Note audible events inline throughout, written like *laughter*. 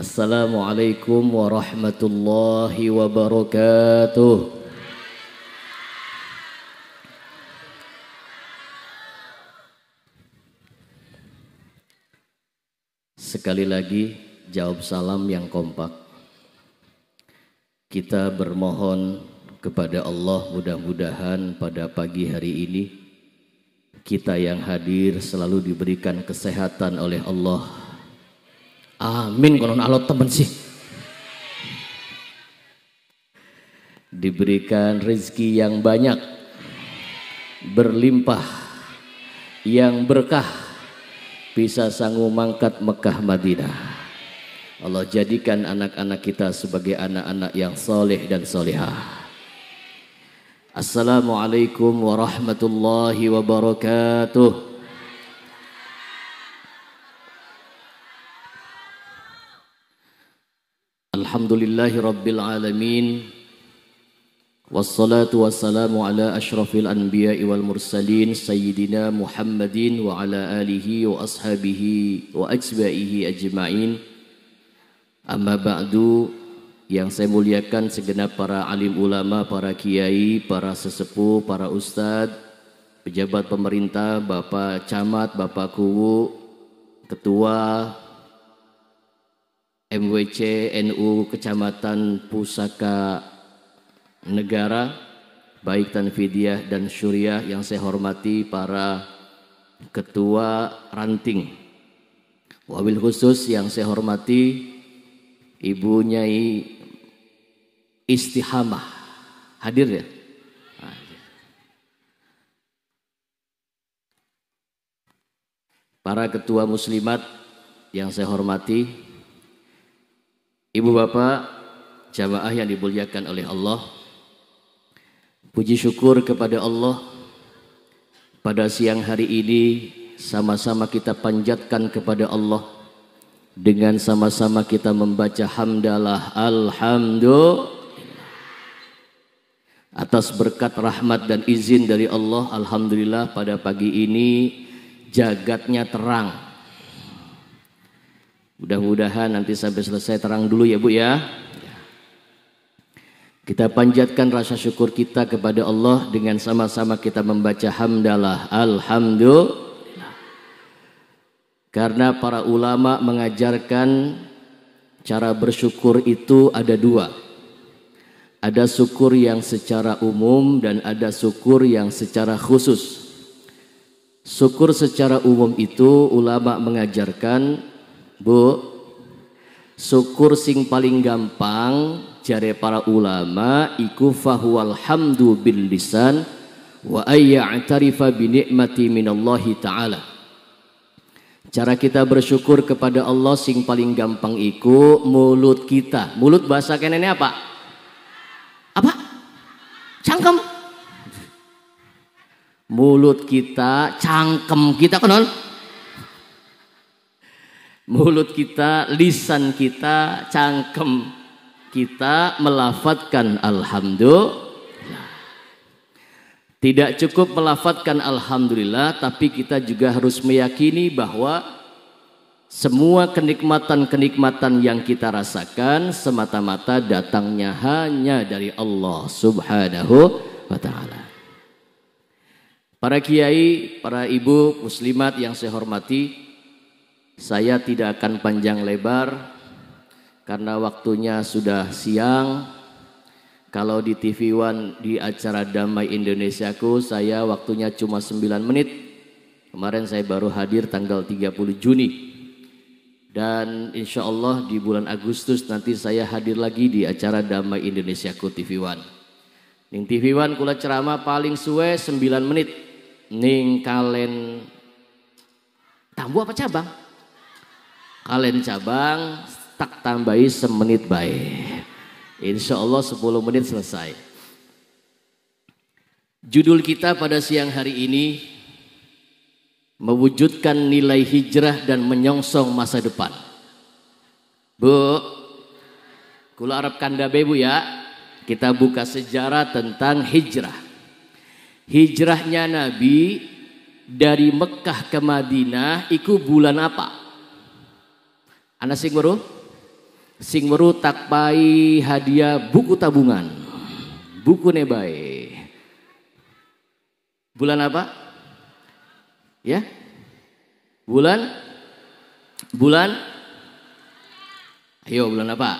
Assalamualaikum warahmatullahi wabarakatuh. Sekali lagi jawab salam yang kompak. Kita bermohon kepada Allah mudah-mudahan pada pagi hari ini kita yang hadir selalu diberikan kesehatan oleh Allah Amin konon alot temen sih. Diberikan rezeki yang banyak, berlimpah, yang berkah, bisa sanggup mangkat Mekah Madinah. Allah jadikan anak-anak kita sebagai anak-anak yang soleh dan solehah. Assalamualaikum warahmatullahi wabarakatuh. Alhamdulillahi Rabbil Alamin Wassalatu wassalamu ala ashrafil anbiya'i wal mursalin Sayyidina Muhammadin wa ala alihi wa ashabihi wa ajba'ihi ajma'in Amma ba'du yang saya muliakan segenap para alim ulama, para kiai, para sesepuh, para ustadz, pejabat pemerintah, Bapak Camat, Bapak Kuwu, Ketua, MWC NU Kecamatan Pusaka Negara baik Tanfidiyah dan Syuriah yang saya hormati para ketua ranting wabil khusus yang saya hormati Ibu Nyai Istihamah hadir ya para ketua muslimat yang saya hormati Ibu bapak, jamaah yang dibuliakan oleh Allah, puji syukur kepada Allah pada siang hari ini sama-sama kita panjatkan kepada Allah dengan sama-sama kita membaca hamdalah alhamdulillah atas berkat rahmat dan izin dari Allah alhamdulillah pada pagi ini jagatnya terang Mudah-mudahan nanti sampai selesai terang dulu ya Bu ya. Kita panjatkan rasa syukur kita kepada Allah dengan sama-sama kita membaca hamdalah alhamdulillah. Karena para ulama mengajarkan cara bersyukur itu ada dua. Ada syukur yang secara umum dan ada syukur yang secara khusus. Syukur secara umum itu ulama mengajarkan Bu, syukur sing paling gampang jare para ulama iku fahuwal hamdu bil lisan wa ayya'tarifa bi ni'mati minallahi ta'ala. Cara kita bersyukur kepada Allah sing paling gampang iku mulut kita. Mulut bahasa ini apa? Apa? Cangkem. Mulut kita, cangkem kita kenal? mulut kita, lisan kita, cangkem kita melafatkan alhamdulillah. Tidak cukup melafatkan alhamdulillah, tapi kita juga harus meyakini bahwa semua kenikmatan-kenikmatan yang kita rasakan semata-mata datangnya hanya dari Allah Subhanahu wa taala. Para kiai, para ibu muslimat yang saya hormati, saya tidak akan panjang lebar karena waktunya sudah siang. Kalau di TV One di acara Damai Indonesiaku saya waktunya cuma 9 menit. Kemarin saya baru hadir tanggal 30 Juni. Dan insya Allah di bulan Agustus nanti saya hadir lagi di acara Damai Indonesiaku TV One. Ning TV One kula ceramah paling suwe 9 menit. Ning kalen tambu apa cabang? kalian cabang tak tambahi semenit baik. Insya Allah 10 menit selesai. Judul kita pada siang hari ini mewujudkan nilai hijrah dan menyongsong masa depan. Bu, kula Arab Kanda Bu ya, kita buka sejarah tentang hijrah. Hijrahnya Nabi dari Mekah ke Madinah itu bulan apa? Anak sing meru? sing meru tak pai hadiah buku tabungan. Buku nebai. Bulan apa? Ya? Bulan bulan Ayo bulan apa?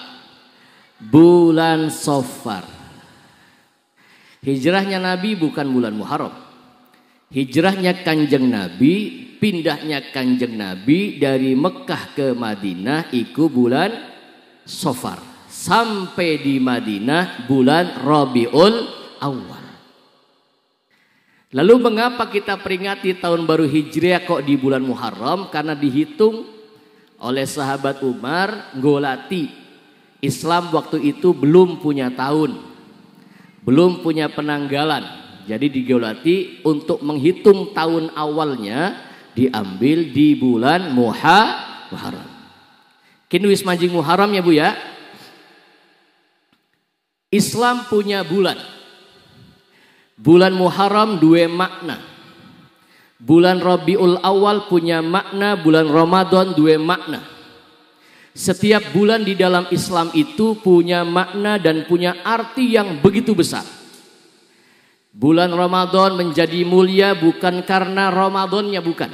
Bulan Sofar. Hijrahnya Nabi bukan bulan Muharram. Hijrahnya Kanjeng Nabi pindahnya Kanjeng Nabi dari Mekah ke Madinah iku bulan Sofar sampai di Madinah bulan Rabiul Awal. Lalu mengapa kita peringati tahun baru Hijriah kok di bulan Muharram? Karena dihitung oleh sahabat Umar Golati. Islam waktu itu belum punya tahun. Belum punya penanggalan. Jadi di digolati untuk menghitung tahun awalnya diambil di bulan Muha Muharram. Kini wis manjing Muharram ya Bu ya. Islam punya bulan. Bulan Muharram dua makna. Bulan Rabiul Awal punya makna, bulan Ramadan dua makna. Setiap bulan di dalam Islam itu punya makna dan punya arti yang begitu besar. Bulan Ramadan menjadi mulia bukan karena Ramadannya bukan.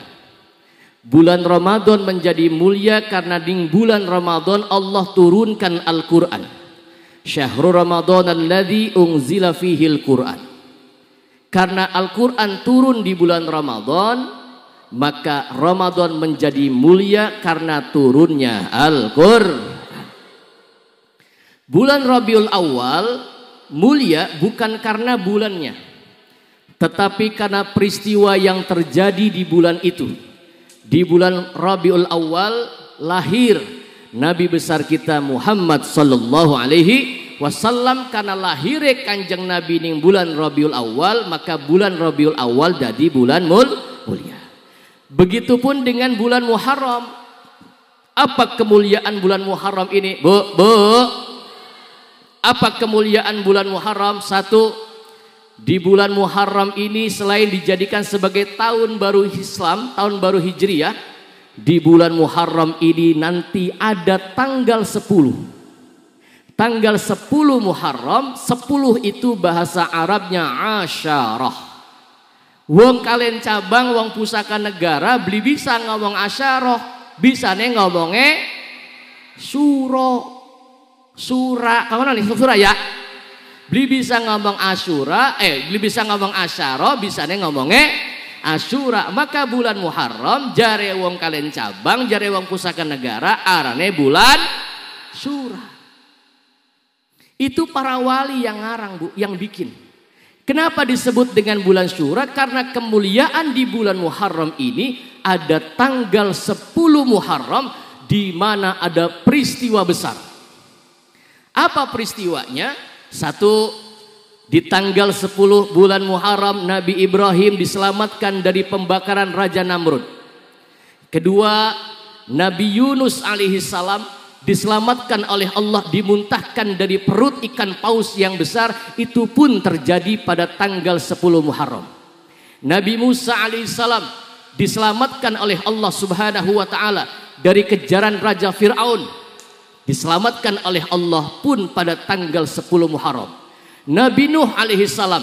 Bulan Ramadan menjadi mulia karena di bulan Ramadan Allah turunkan Al-Qur'an. Syahrul Ramadan alladzi unzila fihil Qur'an. Karena Al-Qur'an turun di bulan Ramadan, maka Ramadan menjadi mulia karena turunnya Al-Qur'an. Bulan Rabiul Awal mulia bukan karena bulannya tetapi karena peristiwa yang terjadi di bulan itu, di bulan Rabiul Awal lahir Nabi besar kita Muhammad sallallahu alaihi wasallam karena lahir kanjeng Nabi ini bulan Rabiul Awal maka bulan Rabiul Awal jadi bulan mul mulia. Begitupun dengan bulan Muharram. Apa kemuliaan bulan Muharram ini? Bu, bu. Apa kemuliaan bulan Muharram? Satu, di bulan Muharram ini selain dijadikan sebagai tahun baru Islam, tahun baru Hijriah, di bulan Muharram ini nanti ada tanggal 10. Tanggal 10 Muharram, 10 itu bahasa Arabnya Asyarah. Wong kalian cabang, wong pusaka negara, beli bisa ngomong asyarah, bisa nih ngomongnya suro, surah, kamu nih surah ya, Beli bisa ngomong Asyura, eh beli bisa ngomong Asyara, nih ngomongnya Asyura. Maka bulan Muharram jare wong kalian cabang, jare wong pusaka negara arane bulan Syura. Itu para wali yang ngarang, Bu, yang bikin. Kenapa disebut dengan bulan Syura? Karena kemuliaan di bulan Muharram ini ada tanggal 10 Muharram di mana ada peristiwa besar. Apa peristiwanya? Satu, di tanggal 10 bulan Muharram Nabi Ibrahim diselamatkan dari pembakaran Raja Namrud. Kedua, Nabi Yunus alaihi salam diselamatkan oleh Allah dimuntahkan dari perut ikan paus yang besar itu pun terjadi pada tanggal 10 Muharram. Nabi Musa alaihi salam diselamatkan oleh Allah subhanahu wa ta'ala dari kejaran Raja Fir'aun diselamatkan oleh Allah pun pada tanggal 10 Muharram. Nabi Nuh alaihi salam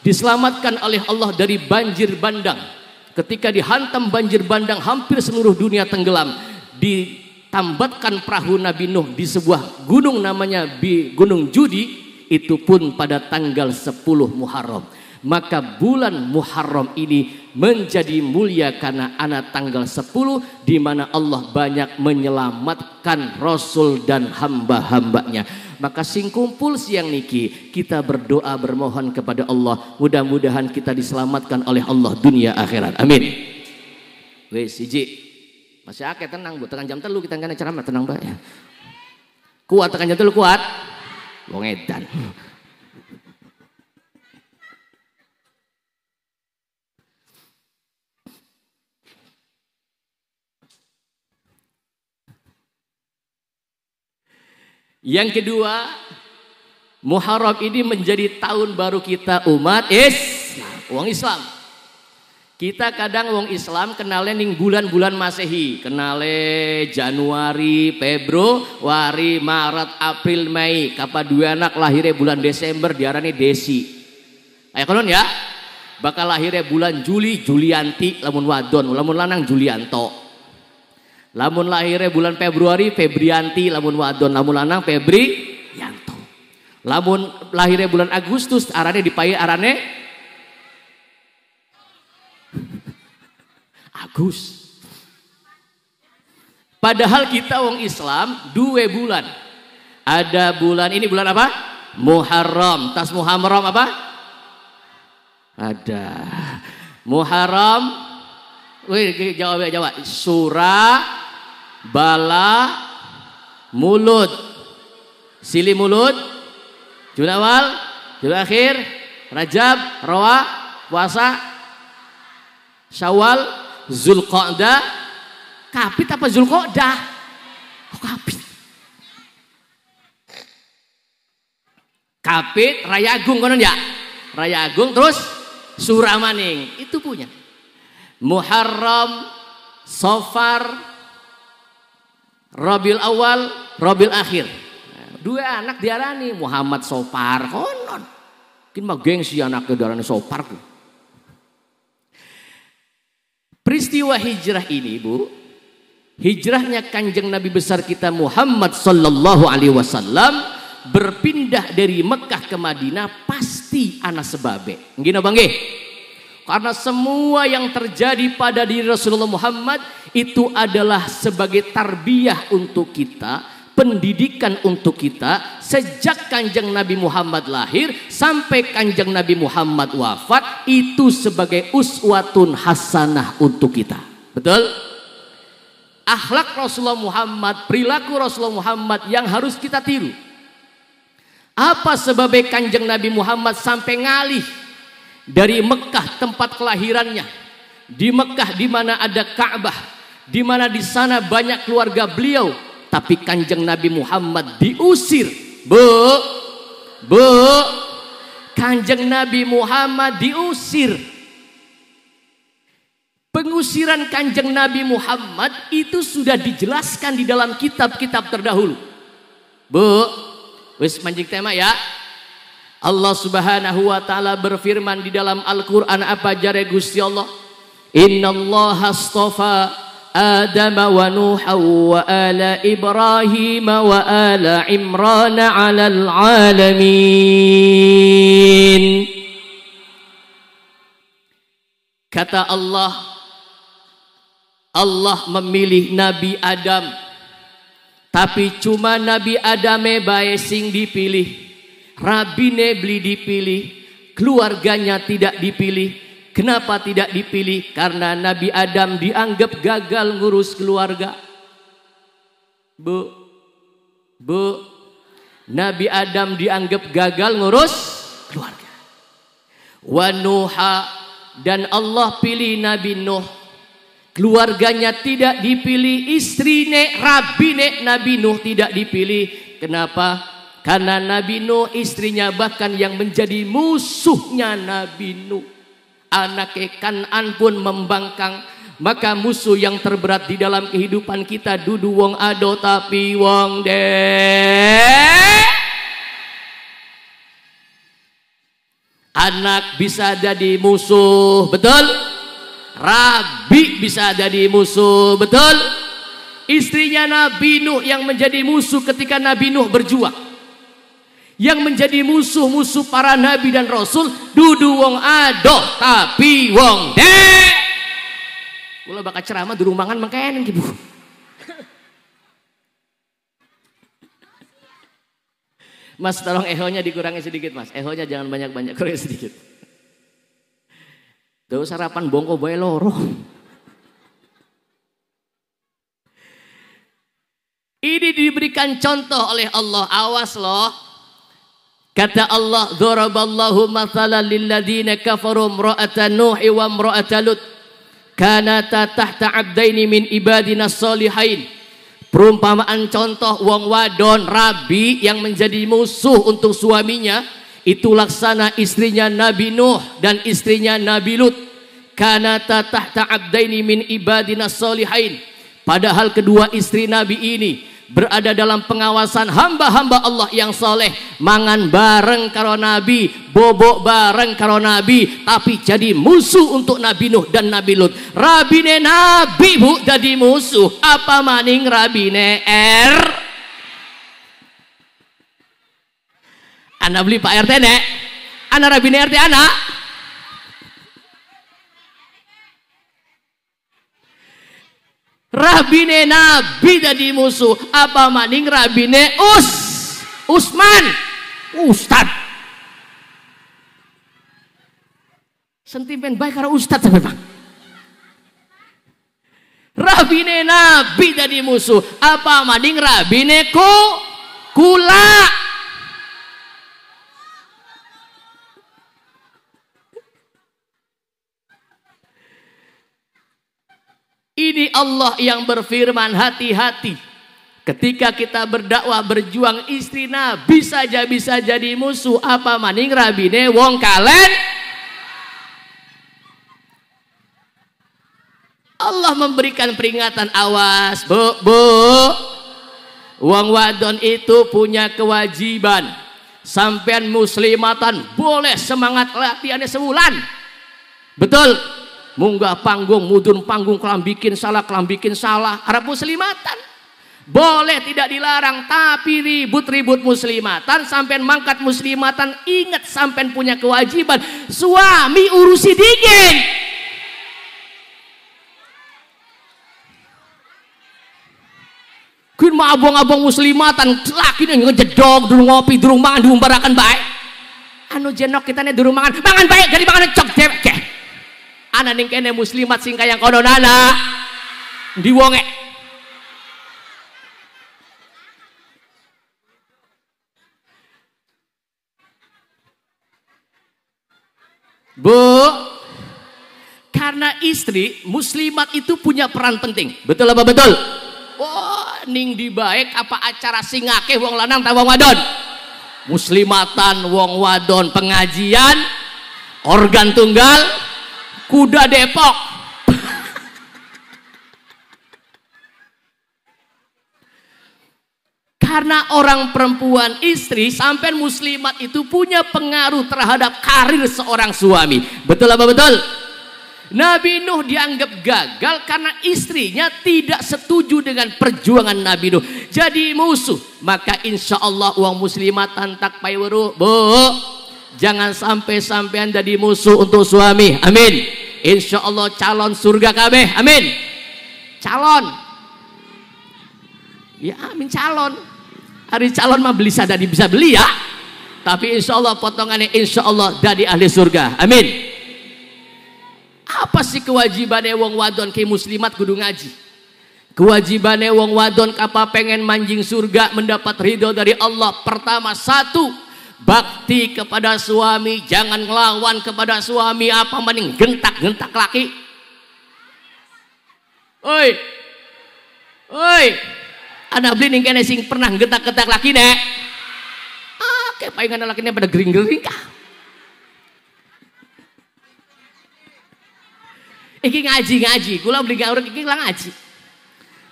diselamatkan oleh Allah dari banjir bandang. Ketika dihantam banjir bandang hampir seluruh dunia tenggelam, ditambatkan perahu Nabi Nuh di sebuah gunung namanya Gunung Judi itu pun pada tanggal 10 Muharram. Maka bulan Muharram ini menjadi mulia karena anak tanggal 10 di mana Allah banyak menyelamatkan Rasul dan hamba-hambanya. Maka sing kumpul siang niki kita berdoa bermohon kepada Allah mudah-mudahan kita diselamatkan oleh Allah dunia akhirat. Amin. Wes siji. Masih akeh tenang bu, tekan jam telu kita kena ceramah tenang mbak ya. Kuat tekan jam telu kuat. Wong edan. Yang kedua, Muharram ini menjadi tahun baru kita umat Islam, uang Islam. Kita kadang uang Islam kenalnya ning bulan-bulan Masehi, kenalnya Januari, Februari, Maret, April, Mei. dua anak lahirnya bulan Desember diarani Desi. Ayo konon ya. Bakal lahirnya bulan Juli, Julianti, lamun wadon, lamun lanang Julianto. Lamun lahirnya bulan Februari, Febrianti. Lamun wadon, lamun lanang, Febri, Yanto. Lamun lahirnya bulan Agustus, arane dipayai, arane *laughs* Agus. Padahal kita wong Islam dua bulan. Ada bulan ini bulan apa? Muharram. Tas Muharram apa? Ada. Muharram. Wih, jawab jawab. Surah bala mulut sili mulut jumlah awal akhir rajab rawa puasa syawal zulqa'dah kapit apa zulqa'dah oh, kapit kapit raya agung konon ya raya agung terus suramaning itu punya muharram sofar Robil awal, Robil akhir. Dua anak diarani Muhammad Sopar konon. Mungkin mah gengsi anaknya diarani Sopar Peristiwa hijrah ini, Bu, hijrahnya kanjeng Nabi besar kita Muhammad Sallallahu Alaihi Wasallam berpindah dari Mekah ke Madinah pasti anak sebabe. Gini bang, karena semua yang terjadi pada diri Rasulullah Muhammad itu adalah sebagai tarbiyah untuk kita, pendidikan untuk kita sejak Kanjeng Nabi Muhammad lahir sampai Kanjeng Nabi Muhammad wafat itu sebagai uswatun hasanah untuk kita. Betul? Akhlak Rasulullah Muhammad, perilaku Rasulullah Muhammad yang harus kita tiru. Apa sebabnya Kanjeng Nabi Muhammad sampai ngalih dari Mekah tempat kelahirannya. Di Mekah di mana ada Ka'bah, di mana di sana banyak keluarga beliau, tapi Kanjeng Nabi Muhammad diusir. Bu, bu, Kanjeng Nabi Muhammad diusir. Pengusiran Kanjeng Nabi Muhammad itu sudah dijelaskan di dalam kitab-kitab terdahulu. Bu, wis mancing tema ya. Allah Subhanahu wa taala berfirman di dalam Al-Qur'an apa jare Gusti Allah? Innallaha astafa Adam wa Nuh wa ala Ibrahim wa ala Imran 'alal alamin. Kata Allah Allah memilih Nabi Adam tapi cuma Nabi Adam bae sing dipilih. Rabine beli dipilih, keluarganya tidak dipilih. Kenapa tidak dipilih? Karena Nabi Adam dianggap gagal ngurus keluarga. Bu, bu, Nabi Adam dianggap gagal ngurus keluarga. Wanuha dan Allah pilih Nabi Nuh. Keluarganya tidak dipilih, istrine, rabine Nabi Nuh tidak dipilih. Kenapa? Karena Nabi Nuh istrinya bahkan yang menjadi musuhnya Nabi Nuh. Anak Kanan pun membangkang. Maka musuh yang terberat di dalam kehidupan kita dudu wong ado tapi wong de. Anak bisa jadi musuh, betul? Rabi bisa jadi musuh, betul? Istrinya Nabi Nuh yang menjadi musuh ketika Nabi Nuh berjuang yang menjadi musuh-musuh para nabi dan rasul dudu wong adoh tapi wong dek kula bakal ceramah di rumangan mengkenen ki Mas tolong ehonya dikurangi sedikit mas ehonya jangan banyak-banyak kurangi sedikit usah sarapan bongko bae loro Ini diberikan contoh oleh Allah awas loh Kata Allah, "Dzaraballahu mathalan lilladzina kafaru imra'atan Nuh wa imra'atan Lut. Kanata tahta 'abdaini min ibadina salihain. Perumpamaan contoh wong wadon rabi yang menjadi musuh untuk suaminya itu laksana istrinya Nabi Nuh dan istrinya Nabi Lut. Kanata tahta 'abdaini min ibadina salihain. Padahal kedua istri Nabi ini berada dalam pengawasan hamba-hamba Allah yang soleh mangan bareng karo Nabi bobok bareng karo Nabi tapi jadi musuh untuk Nabi Nuh dan Nabi Lut rabine Nabi bu jadi musuh apa maning rabine R anak beli Pak RT nek anak rabine RT anak Rabine Nabi jadi musuh. Apa maning Rabine Us Usman Ustad. Sentimen baik karena Ustad sampai bang. Rabine Nabi jadi musuh. Apa maning Rabine ku kula Ini Allah yang berfirman hati-hati. Ketika kita berdakwah berjuang istri Nabi saja bisa jadi musuh. Apa maning rabine wong kalen? Allah memberikan peringatan awas bu bu. Wong wadon itu punya kewajiban. Sampean muslimatan boleh semangat latihannya sebulan. Betul. Munggah panggung, mudun panggung, kelambikin salah, kelambikin salah. Arab muslimatan. Boleh tidak dilarang, tapi ribut-ribut muslimatan. Sampai mangkat muslimatan, ingat sampai punya kewajiban. Suami urusi dingin. Kuin mah abang-abang muslimatan, laki ngejedog, durung ngopi, durung mangan, durung barakan baik. Anu jenok kita nih durung mangan, mangan baik, jadi mangan cok dewek. Anak ning kene muslimat sing yang kono nana. Ndi wonge? Bu, karena istri muslimat itu punya peran penting. Betul apa betul? oh, ning dibaik apa acara singake wong lanang ta wong wadon? Muslimatan wong wadon pengajian organ tunggal kuda Depok. Karena orang perempuan istri sampai muslimat itu punya pengaruh terhadap karir seorang suami. Betul apa betul? Nabi Nuh dianggap gagal karena istrinya tidak setuju dengan perjuangan Nabi Nuh. Jadi musuh. Maka insya Allah uang muslimat tantak payweru. Bu, Jangan sampai sampean jadi musuh untuk suami. Amin. Insya Allah calon surga kami. Amin. Calon. Ya amin calon. Hari calon mah beli sadar bisa beli ya. Tapi insya Allah potongannya insya Allah dari ahli surga. Amin. Apa sih kewajibannya wong wadon ke muslimat kudu ngaji? Kewajibannya wong wadon kapal pengen manjing surga mendapat ridho dari Allah. Pertama, satu, Bakti kepada suami, jangan ngelawan kepada suami apa mending gentak-gentak laki. Oi. Oi. Ada beli nih kene sing pernah gentak-gentak laki nek. Ah, kayak palingan laki pada gering-gering kah. Iki ngaji-ngaji, kula beli gaurek iki ngaji.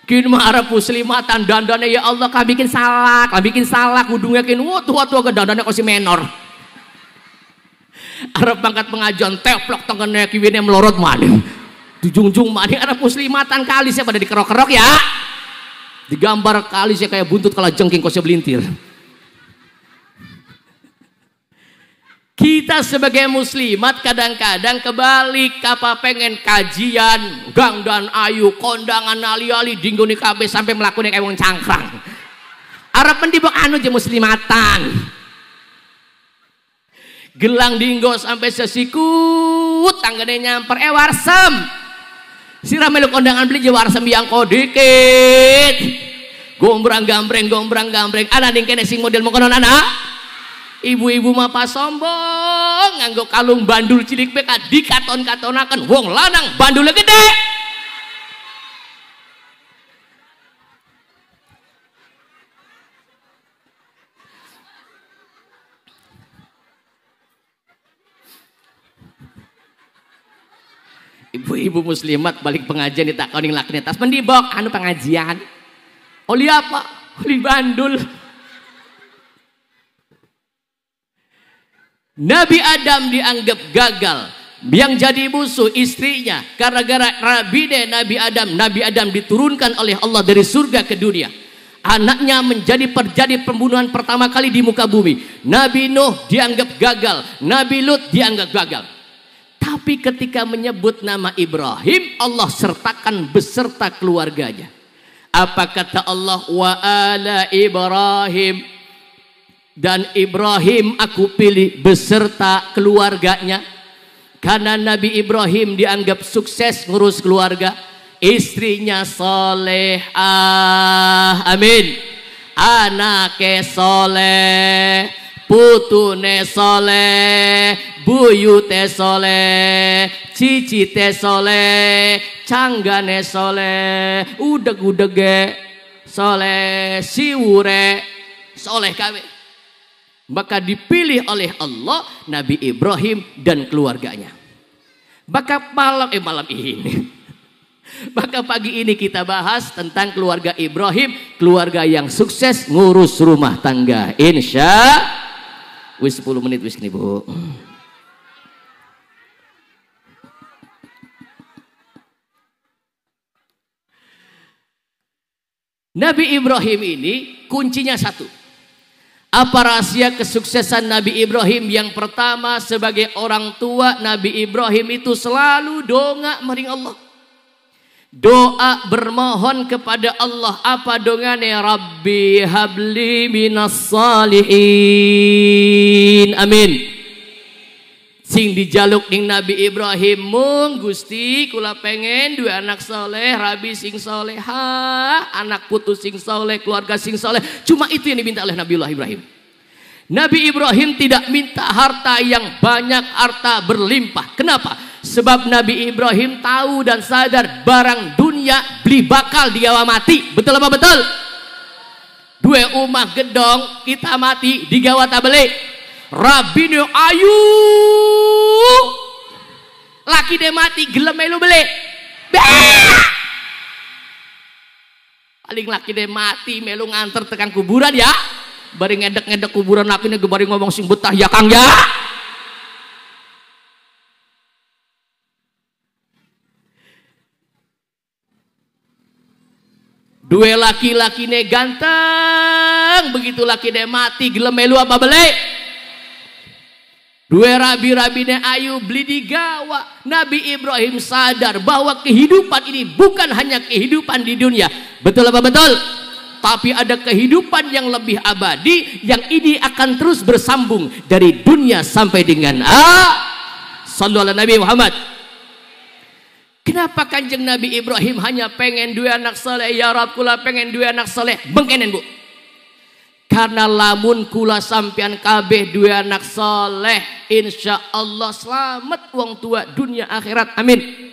Kini marah muslimatan dandane ya Allah kah bikin salah, kah bikin salah kudungnya kini wah uh, tua tua ke dandane kau si menor. *laughs* Arab bangkat pengajian teplok tangannya kiwine melorot maning. Dijungjung maning Arab muslimatan kali saya pada dikerok-kerok ya. Digambar kali saya kayak buntut kalau jengking kau belintir. Kita sebagai muslimat kadang-kadang kebalik apa pengen kajian gang dan ayu kondangan ali-ali dinggoni KB sampai melakukan kayak wong cangkrang. Harapan dibawa anu je muslimatan. Gelang dinggo sampai sesiku tanggane nyamper eh warsem. Sirah meluk kondangan beli je warsem yang kodikit. Gombrang gambreng gombrang gambreng. Ana ning kene sing model mengkonon anak. Ibu-ibu mapa sombong nganggo kalung bandul cilik PK dikaton katonakan wong lanang bandulnya gede. Ibu-ibu muslimat balik pengajian di takoning laknetas mendibok anu pengajian. Oli apa? Oli bandul. Nabi Adam dianggap gagal. Yang jadi musuh istrinya. Karena gara Nabi Nabi Adam. Nabi Adam diturunkan oleh Allah dari surga ke dunia. Anaknya menjadi terjadi pembunuhan pertama kali di muka bumi. Nabi Nuh dianggap gagal. Nabi Lut dianggap gagal. Tapi ketika menyebut nama Ibrahim, Allah sertakan beserta keluarganya. Apa kata Allah? Wa ala Ibrahim dan Ibrahim aku pilih beserta keluarganya karena Nabi Ibrahim dianggap sukses ngurus keluarga istrinya soleh ah, amin Anaknya soleh putune soleh buyute soleh cicite soleh canggane soleh udeg udege soleh siwure soleh kami. Maka dipilih oleh Allah Nabi Ibrahim dan keluarganya. Maka malam eh malam ini. *laughs* Maka pagi ini kita bahas tentang keluarga Ibrahim, keluarga yang sukses ngurus rumah tangga. Insya wis 10 menit wis nih, Bu. Nabi Ibrahim ini kuncinya satu. Apa rahasia kesuksesan Nabi Ibrahim yang pertama sebagai orang tua Nabi Ibrahim itu selalu doa mering Allah. Doa bermohon kepada Allah apa dongane Rabbi habli minas salihin. Amin sing dijaluk ning Nabi Ibrahim mung Gusti kula pengen dua anak soleh rabi sing soleha anak putu sing soleh keluarga sing soleh cuma itu yang diminta oleh Nabiullah Ibrahim Nabi Ibrahim tidak minta harta yang banyak harta berlimpah kenapa sebab Nabi Ibrahim tahu dan sadar barang dunia beli bakal digawa mati betul apa betul dua umah gedong kita mati digawa tak Rabino ayu. Laki de mati gelem melu beli Paling laki de mati melu nganter tekan kuburan ya. Bari ngedek-ngedek kuburan laki ini bari ngomong sing betah ya Kang ya. Dua laki-laki ne ganteng, begitu laki ne mati gelem melu apa beli? Dua rabi-rabi ayu beli digawa. Nabi Ibrahim sadar bahwa kehidupan ini bukan hanya kehidupan di dunia. Betul apa betul? Tapi ada kehidupan yang lebih abadi yang ini akan terus bersambung dari dunia sampai dengan a. Sallu Nabi Muhammad. Kenapa kanjeng Nabi Ibrahim hanya pengen dua anak soleh? Ya Rabb kula pengen dua anak soleh. Mengkenen bu. Karena lamun kula sampean kabeh dua anak soleh. Insya Allah selamat uang tua dunia akhirat. Amin.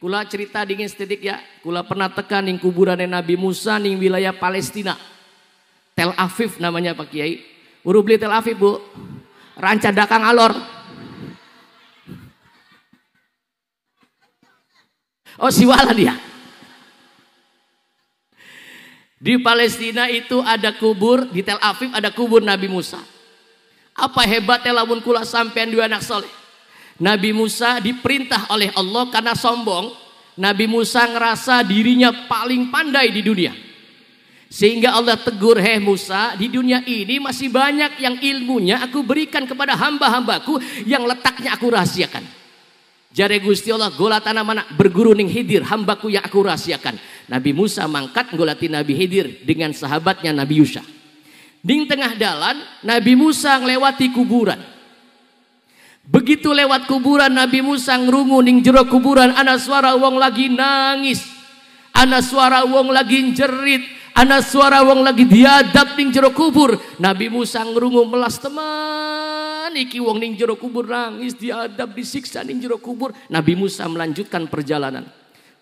Kula cerita dingin setitik ya. Kula pernah tekan ning kuburan Nabi Musa ning wilayah Palestina. Tel Aviv namanya Pak Kiai. Buru beli Tel Aviv bu. Ranca dakang alor. Oh siwala dia. Di Palestina itu ada kubur, di Tel Aviv ada kubur Nabi Musa. Apa hebatnya lamun kula sampean dua anak soleh. Nabi Musa diperintah oleh Allah karena sombong. Nabi Musa ngerasa dirinya paling pandai di dunia. Sehingga Allah tegur, heh Musa, di dunia ini masih banyak yang ilmunya aku berikan kepada hamba-hambaku yang letaknya aku rahasiakan. Jare Gusti Allah gola tanah mana berguru ning Hidir hambaku yang aku rahasiakan. Nabi Musa mangkat golati Nabi Hidir dengan sahabatnya Nabi Yusha. Ning tengah dalan Nabi Musa ngelewati kuburan. Begitu lewat kuburan Nabi Musa ngerungu ning jero kuburan ana suara wong lagi nangis. Ana suara wong lagi jerit, ana suara wong lagi diadap ning jero kubur. Nabi Musa ngerungu melas teman niki wong ning jero kubur nangis diadab disiksa ning jero kubur Nabi Musa melanjutkan perjalanan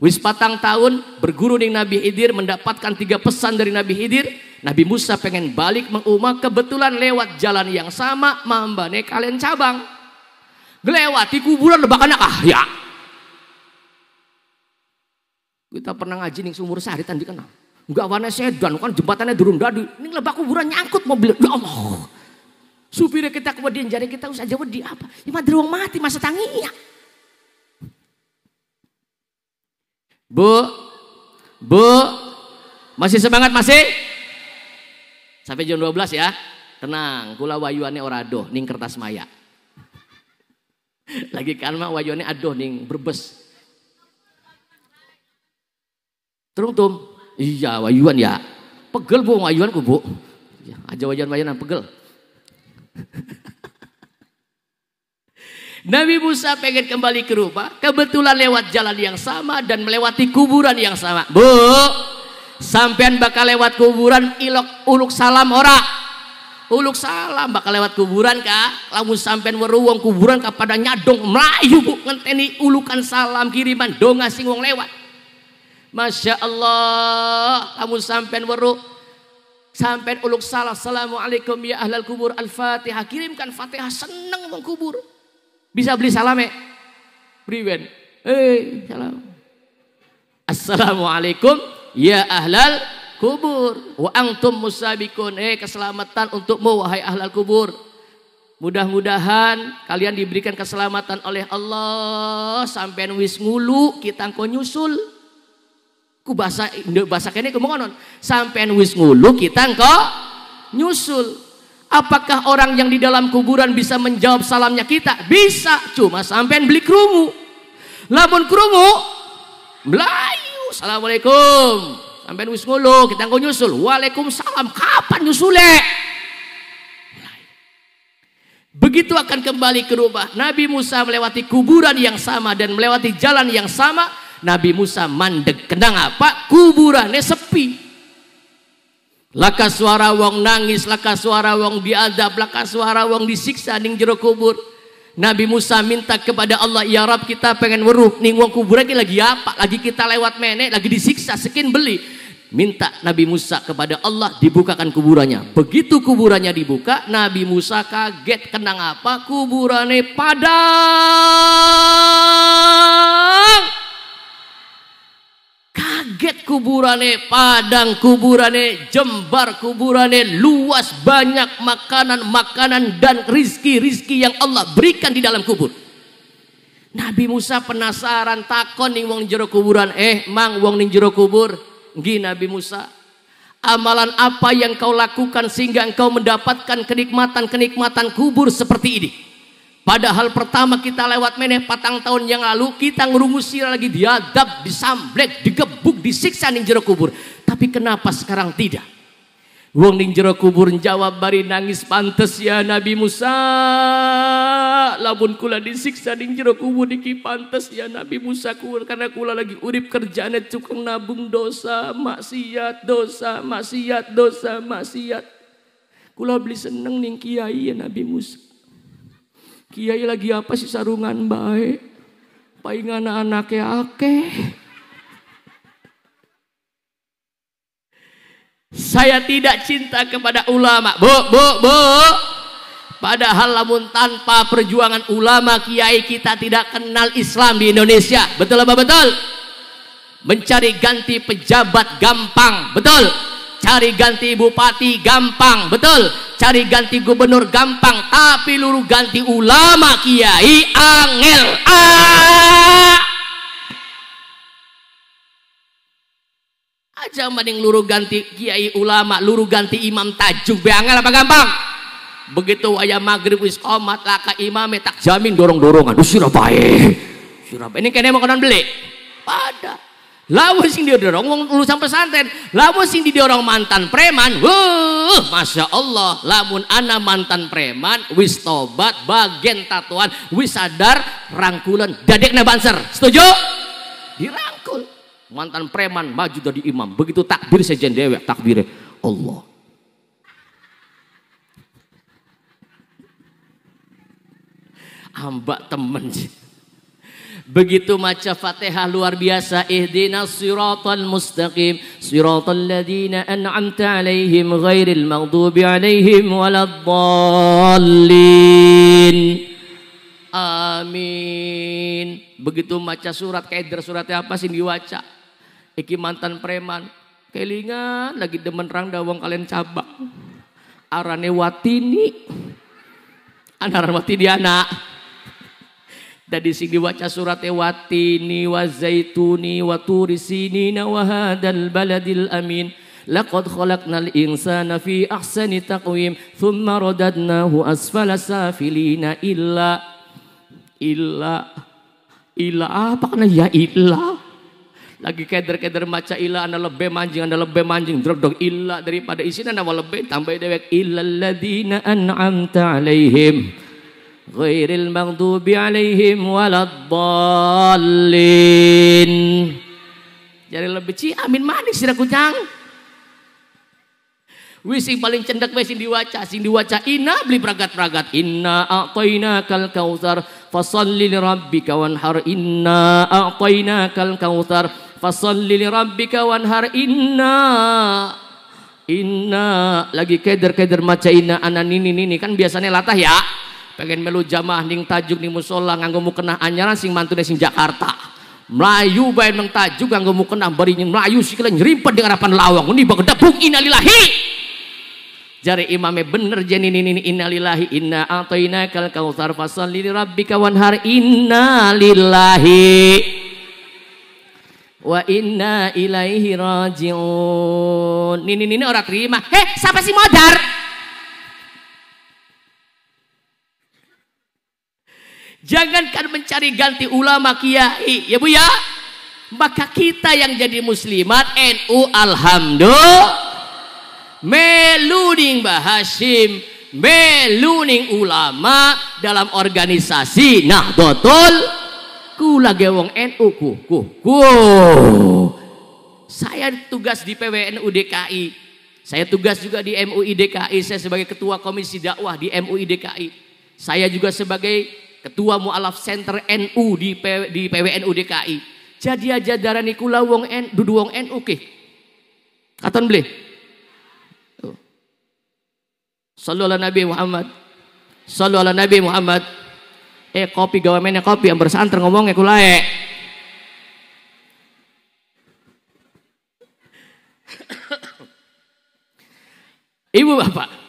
wis patang tahun berguru ning Nabi Idir mendapatkan tiga pesan dari Nabi Idir Nabi Musa pengen balik mengumah kebetulan lewat jalan yang sama mambane kalian cabang Gelewati kuburan lebak anak ah ya kita pernah ngaji ning sumur sehari tadi kenal enggak warna sedan kan jembatannya durung dadu ini lebak kuburan nyangkut mobil ya Allah Supirnya kita kemudian jari kita usah jawab di apa. Ya madri mati masa tanginya. Bu, bu, masih semangat masih? Sampai jam 12 ya. Tenang, kula wayuane ora adoh ning kertas maya. *laughs* Lagi kan mah wayuane adoh ning berbes. Terung tum. Iya, wayuan ya. Pegel bu wayuan ku, Bu. Iya, aja wajan wayuan pegel. Nabi Musa pengen kembali ke rumah, kebetulan lewat jalan yang sama dan melewati kuburan yang sama. Bu, sampean bakal lewat kuburan ilok uluk salam ora. Uluk salam bakal lewat kuburan kak. Lamun sampean weruang kuburan kepada nyadong melayu bu ngenteni ulukan salam kiriman donga sing wong lewat. Masya Allah, kamu sampean weruang Sampai uluk salah. Assalamualaikum ya ahlal kubur. Al-Fatihah. Kirimkan Fatihah. Seneng mau kubur. Bisa beli ya? Priwen. Eh, salam. Assalamualaikum ya ahlal kubur. Wa antum musabikun. Eh, keselamatan untukmu wahai ahlal kubur. Mudah-mudahan kalian diberikan keselamatan oleh Allah sampai wis ngulu kita nyusul ku bahasa Indo bahasa kene kemongonon sampean wis ngulu kita engko nyusul Apakah orang yang di dalam kuburan bisa menjawab salamnya kita? Bisa, cuma sampean beli kerungu. Lamun kerungu, Melayu. Assalamualaikum. Sampean wis ngulu, kita engko nyusul. Waalaikumsalam. Kapan nyusule? Begitu akan kembali ke rumah. Nabi Musa melewati kuburan yang sama dan melewati jalan yang sama Nabi Musa mandek kenang apa kuburannya sepi laka suara wong nangis laka suara wong diadab laka suara wong disiksa ning jero kubur Nabi Musa minta kepada Allah ya Rab kita pengen weruh ning wong kuburan ini lagi apa lagi kita lewat menek lagi disiksa sekin beli minta Nabi Musa kepada Allah dibukakan kuburannya begitu kuburannya dibuka Nabi Musa kaget kenang apa kuburannya padang Get kuburane, padang kuburane, jembar kuburane, luas banyak makanan-makanan dan rizki-rizki yang Allah berikan di dalam kubur. Nabi Musa penasaran takon nih wong jero kuburan. Eh, mang wong ning jero kubur. gini Nabi Musa. Amalan apa yang kau lakukan sehingga engkau mendapatkan kenikmatan-kenikmatan kubur seperti ini? Padahal pertama kita lewat meneh patang tahun yang lalu kita ngerungusi lagi dia, diadab, disamblek, digebuk, disiksa ning jero kubur. Tapi kenapa sekarang tidak? Wong ning jero kubur jawab bari nangis pantes ya Nabi Musa. Labun kula disiksa ning jero kubur iki pantes ya Nabi Musa kula karena kula lagi urip kerjaan cukup nabung dosa, maksiat, dosa, maksiat, dosa, maksiat. Kula beli seneng ning kiai ya Nabi Musa. Kiai lagi apa sih sarungan baik? Paling anak-anaknya ake. Saya tidak cinta kepada ulama. Bu, bu, bu. Padahal lamun tanpa perjuangan ulama kiai kita tidak kenal Islam di Indonesia. Betul apa betul? Mencari ganti pejabat gampang. Betul? cari ganti bupati gampang betul cari ganti gubernur gampang tapi luru ganti ulama kiai angel ah aja mending luru ganti kiai ulama luru ganti imam tajuk Beangel apa gampang begitu ayam maghrib wis komat laka imam tak jamin dorong dorongan usir apa eh ini kayaknya mau konon beli pada Lawo sing didorong wong lulusan pesantren, lawo sing didorong mantan preman. Wuh, Masya Allah, lamun ana mantan preman wis tobat bagian tatuan wis sadar rangkulan dadekna banser. Setuju? Dirangkul. Mantan preman maju jadi imam. Begitu takbir sejen dewe, takbirnya Allah. Ambak temen sih Begitu maca Fatihah luar biasa ihdinas siratal mustaqim siratal ladzina an'amta alaihim ghairil maghdubi alaihim waladdallin Amin Begitu maca surat kaidar suratnya apa sih diwaca Iki mantan preman kelingan lagi demen rang dawang kalian cabang Arane watini Anaran watini anak Tadi di sini suratnya surat watini wa zaituni wa turisinina wa hadal baladil amin. Laqad khalaqnal insana fi ahsani taqwim thumma radadnahu asfala safilina illa illa illa apa kena ya illa lagi keder-keder maca illa anda lebih manjing anda lebih manjing drop dog illa daripada isinya anda lebih tambah dewek illa ladina an'amta alaihim غير المغضوب عليهم ولا الضالين lebih ci amin manis sira kucang. Wis sing paling cendek wis sing diwaca, sing diwaca inna beli pragat-pragat inna a'tainakal kautsar fasalli li rabbika wanhar inna a'tainakal kautsar fasalli li rabbika wanhar inna inna lagi keder-keder maca inna anan nini nini kan biasanya latah ya pengen melu jamaah ning tajuk ning musola nganggo mukena anyaran sing mantune sing Jakarta Melayu bae nang tajuk nganggo mukena bari ning Melayu sikile nyrimpet dengan harapan lawang ini bagedebuk innalillahi jari imamnya bener jeni ini innalillahi inna atainakal kautsar fasalli li rabbika wanhar innalillahi wa inna ilaihi rajiun. Nini nini orang terima. Heh, siapa si modar? Jangankan mencari ganti ulama kiai, ya Bu ya. Maka kita yang jadi muslimat NU alhamdulillah meluning bahasim, meluning ulama dalam organisasi nah Nahdlatul kula gewong NU ku ku ku. Saya tugas di PWNU DKI. Saya tugas juga di MUI DKI, saya sebagai ketua komisi dakwah di MUI DKI. Saya juga sebagai ketua mualaf center NU di P, di PWNU DKI. Jadi aja darah kula wong N, dudu wong NU ke. Katon beli. Sallu ala Nabi Muhammad. Sallu ala Nabi Muhammad. Eh kopi gawamennya kopi yang bersanter ngomongnya kulae. Ibu bapak,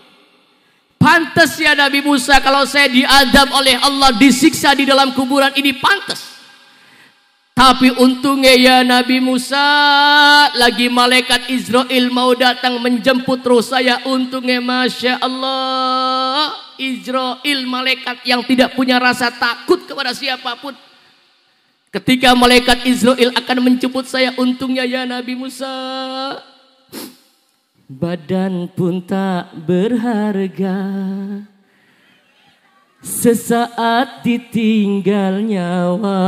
Pantas ya Nabi Musa kalau saya diadab oleh Allah, disiksa di dalam kuburan ini pantas. Tapi untungnya ya Nabi Musa lagi malaikat Israel mau datang menjemput roh saya. Untungnya Masya Allah Israel malaikat yang tidak punya rasa takut kepada siapapun. Ketika malaikat Israel akan menjemput saya untungnya ya Nabi Musa Badan pun tak berharga Sesaat ditinggal nyawa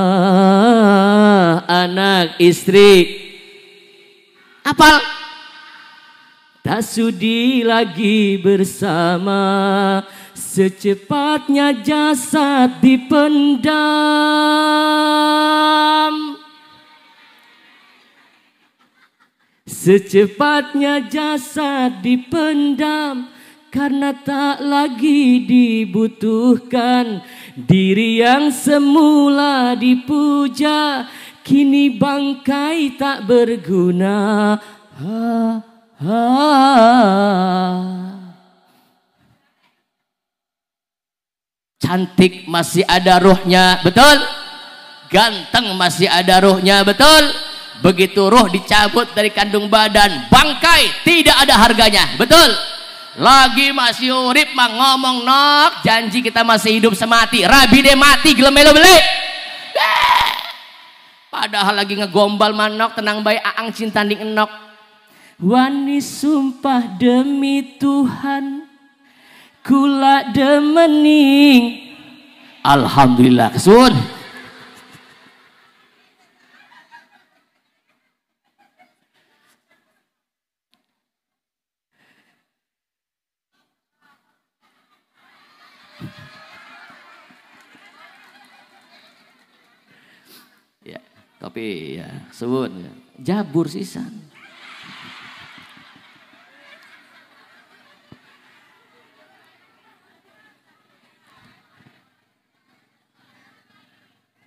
Anak istri Apal Tak sudi lagi bersama Secepatnya jasad dipendam Secepatnya jasad dipendam karena tak lagi dibutuhkan diri yang semula dipuja kini bangkai tak berguna ha, ha. cantik masih ada rohnya betul ganteng masih ada ruhnya betul begitu roh dicabut dari kandung badan bangkai tidak ada harganya betul lagi masih urip mah ngomong nok janji kita masih hidup semati rabi deh mati gelemelo beli padahal lagi ngegombal manok tenang baik aang ding enok wani sumpah demi Tuhan kula demening Alhamdulillah kesun Tapi ya, sebut. Ya. Jabur sisan.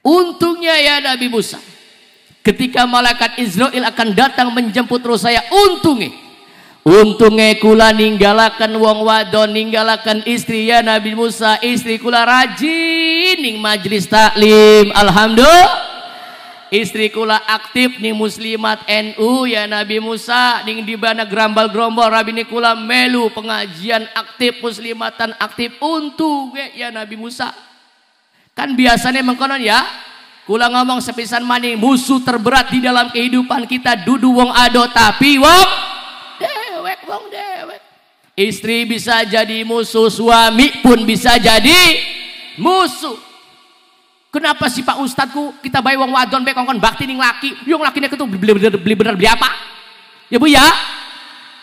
Untungnya ya Nabi Musa. Ketika malaikat Israel akan datang menjemput roh saya, untungnya. Untungnya kula ninggalakan wong wadon, ninggalakan istri ya Nabi Musa, istri kula rajin ning majlis taklim. Alhamdulillah istri kula aktif nih muslimat NU ya Nabi Musa ning di mana gerambal-gerombol rabi nikula melu pengajian aktif muslimatan aktif untuk ya Nabi Musa kan biasanya mengkonon ya kula ngomong sepisan maning musuh terberat di dalam kehidupan kita dudu wong ado tapi wong dewek wong dewek istri bisa jadi musuh suami pun bisa jadi musuh Kenapa sih Pak Ustadku kita bayi wong wadon baik kongkon bakti ning laki, laki lakine ketu beli bener beli bener beli apa? Ya Bu ya.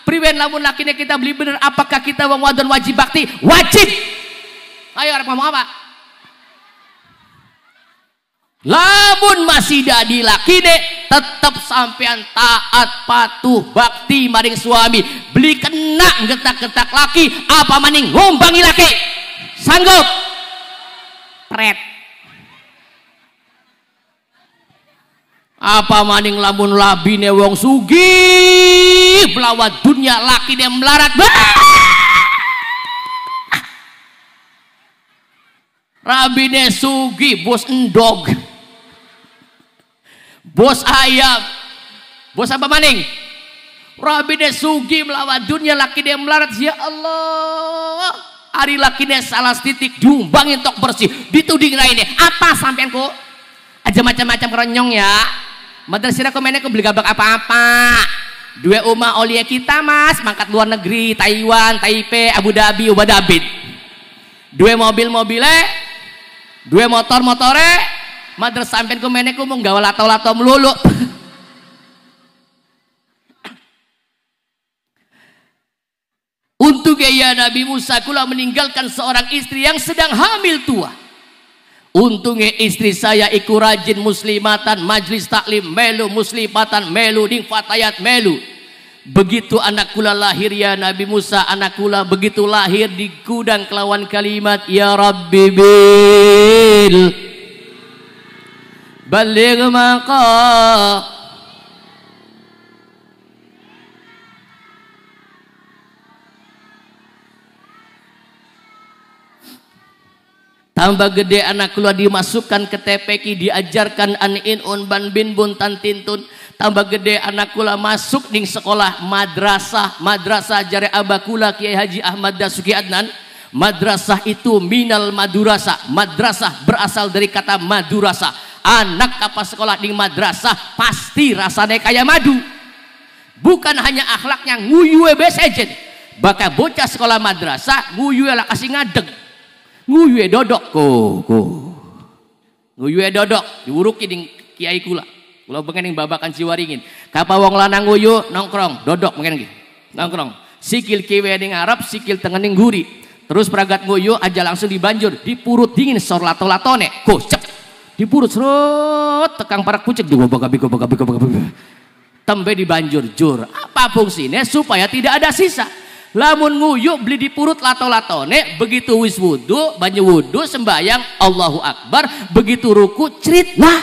Priwen lamun lakine kita beli bener apakah kita wong wadon wajib bakti? Wajib. Ayo orang ngomong apa? Lamun masih jadi laki deh tetap sampean taat patuh bakti maring suami. Beli kena getak-getak laki apa maning ngumbangi laki. Sanggup. Pret. apa maning lamun ne wong sugi pelawat dunia laki dia melarat rabine sugi bos endog bos ayam bos apa maning rabine sugi melawat dunia laki dia melarat ya Allah hari laki dia salah titik diumbangin tok bersih dituding ini apa sampean kok aja macam-macam kerenyong ya Mboten sira kok menek beli gabak apa-apa. Dua oma oli kita mas, mangkat luar negeri, Taiwan, Taipei, Abu Dhabi, Abu Dhabi. Dua mobil mobile dua motor motore, madrasah sampai ku menek ku menggawa lato lato melulu. Untuk gaya Nabi Musa kula meninggalkan seorang istri yang sedang hamil tua. Untungnya istri saya iku rajin muslimatan majlis taklim melu muslimatan melu ding fatayat melu. Begitu anak kula lahir ya Nabi Musa anak kula begitu lahir di gudang kelawan kalimat ya Rabbi bil baligh maqa Tambah gede anak keluar dimasukkan ke TPK diajarkan anin unban bin tan tintun. Tambah gede anak kula masuk di sekolah madrasah. Madrasah jari abakula Kiai Haji Ahmad Dasuki Adnan. Madrasah itu minal madurasa. Madrasah berasal dari kata madurasa. Anak apa sekolah di madrasah pasti rasanya kayak madu. Bukan hanya akhlaknya nguyue besejen. Bahkan bocah sekolah madrasah nguyue lah kasih ngadeg Nguyue dodok ko ko. Nguyue dodok diuruki ding kiai kula. Kula pengen ning babakan siwaringin. Kapa wong lanang nguyu nongkrong dodok mungkin Nongkrong. Sikil kiwe ning Arab, sikil tengen ning guri. Terus peragat nguyu aja langsung dibanjur, dipurut dingin sor lato-latone, cep Dipurut serut tekang para kucek di baga-baga-baga-baga-baga. Tembe dibanjur jur. Apa fungsinya supaya tidak ada sisa Lamun nguyuk beli di purut lato-latone, begitu wis wudu, banyu wudu sembayang Allahu Akbar, begitu ruku cerit nah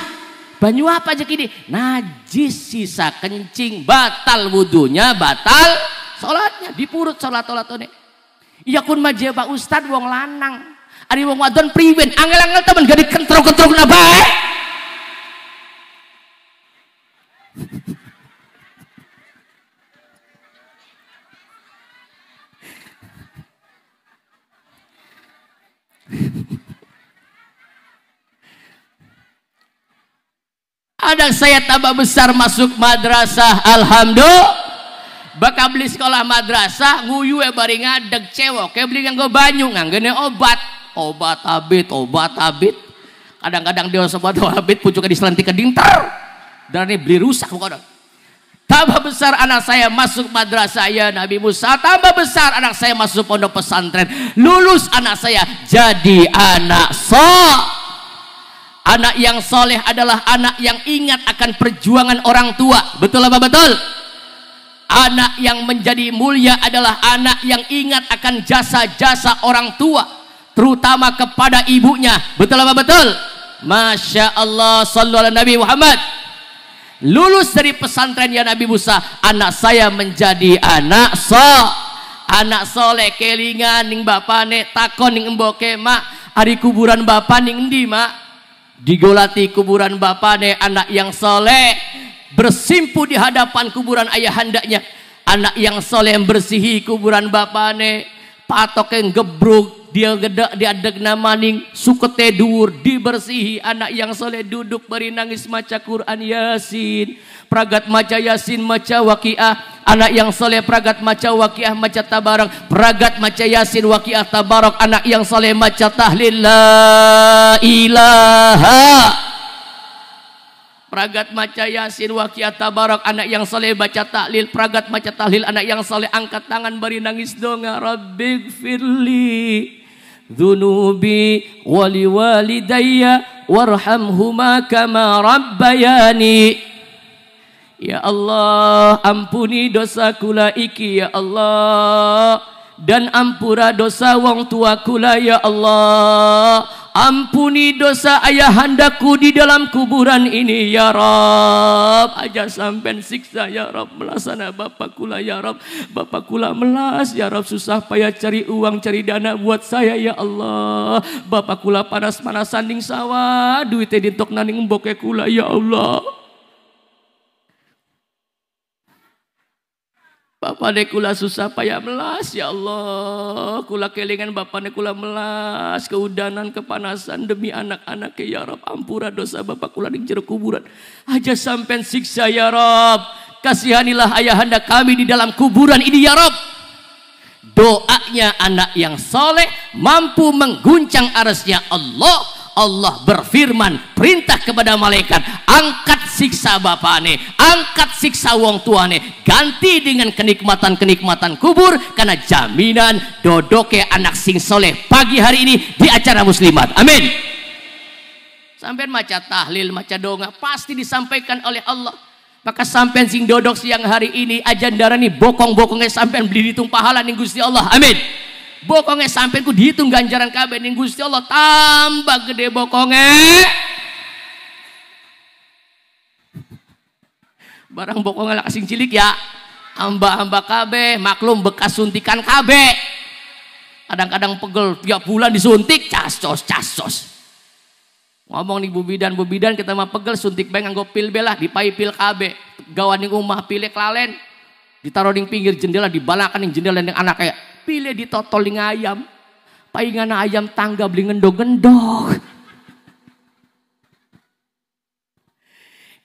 Banyu apa aja kini? Najis sisa kencing, batal wudunya, batal sholatnya di purut sholat latone. Iya kun pak ustad wong lanang. Ari wong wadon priwen, angel-angel temen gak dikentrok-kentrok na *laughs* Anak saya tambah besar masuk madrasah, alhamdulillah. Bakal beli sekolah madrasah, nguyu ya bari ngadeg cewek, kayak beli gue banyu, nganggene obat, obat abit, obat abit. Kadang-kadang dia sobat abit pucuknya diselenti ke dinter. Dan ini beli rusak bukan. Tambah besar anak saya masuk madrasah ya Nabi Musa. Tambah besar anak saya masuk pondok pesantren. Lulus anak saya jadi anak sok anak yang soleh adalah anak yang ingat akan perjuangan orang tua betul apa betul anak yang menjadi mulia adalah anak yang ingat akan jasa-jasa orang tua terutama kepada ibunya betul apa betul Masya Allah sallallahu Nabi Muhammad lulus dari pesantren ya Nabi Musa anak saya menjadi anak soleh anak soleh kelingan ning bapak nek takon ning mbok kemak. hari kuburan bapak ning mak digolati kuburan bapane anak yang soleh bersimpu di hadapan kuburan ayahandanya anak yang soleh yang bersihi kuburan bapane patok yang gebruk dia gedak dia degna maning sukete dur dibersihi anak yang soleh duduk beri nangis maca Quran Yasin pragat maca yasin maca waqiah anak yang soleh pragat maca waqiah maca tabarak pragat maca yasin waqiah tabarak anak yang soleh maca tahlil la ilaha Pragat maca yasin waqiah tabarak anak yang soleh baca tahlil pragat maca tahlil anak yang soleh angkat tangan beri nangis donga ya rabbi firli dhunubi wali walidayya warhamhuma kama rabbayani Ya Allah, ampuni dosa kula iki ya Allah dan ampura dosa wong tua kula ya Allah. Ampuni dosa ayahandaku di dalam kuburan ini ya Rob. Aja sampai siksa ya Rob. Melasana bapak kula ya Rob. Bapak kula melas ya Rob. Susah payah cari uang cari dana buat saya ya Allah. Bapak kula panas panas sanding sawah. Duitnya dintok naning boke kula ya Allah. Bapak dek kula susah payah melas ya Allah. Kula kelingan bapak dek kula melas keudanan kepanasan demi anak-anak ya Rob. Ampura dosa bapak kula di jeruk kuburan. Aja sampai siksa ya Rob. Kasihanilah ayahanda kami di dalam kuburan ini ya Rob. Doanya anak yang soleh mampu mengguncang arasnya Allah Allah berfirman perintah kepada malaikat angkat siksa bapakane angkat siksa wong tuane ganti dengan kenikmatan-kenikmatan kubur karena jaminan dodoke anak sing soleh pagi hari ini di acara muslimat amin sampai maca tahlil maca doa pasti disampaikan oleh Allah maka sampai sing dodok siang hari ini ajandara darah ini bokong-bokongnya sampai beli ditung pahala nih Gusti Allah. Amin bokonge sampai ku dihitung ganjaran kabe ning Gusti Allah tambah gede bokonge barang bokonge lah sing cilik ya hamba-hamba kabe maklum bekas suntikan kabe. kadang-kadang pegel tiap bulan disuntik casos casos ngomong nih bubidan bubidan kita mah pegel suntik pengen gue pil belah dipai pil kabe gawan nih rumah pilih lalen ditaruh di pinggir jendela dibalakan di jendela dengan anak kayak Pilih ditotoling ayam. Paingan ayam tangga beli ngendong-ngendong.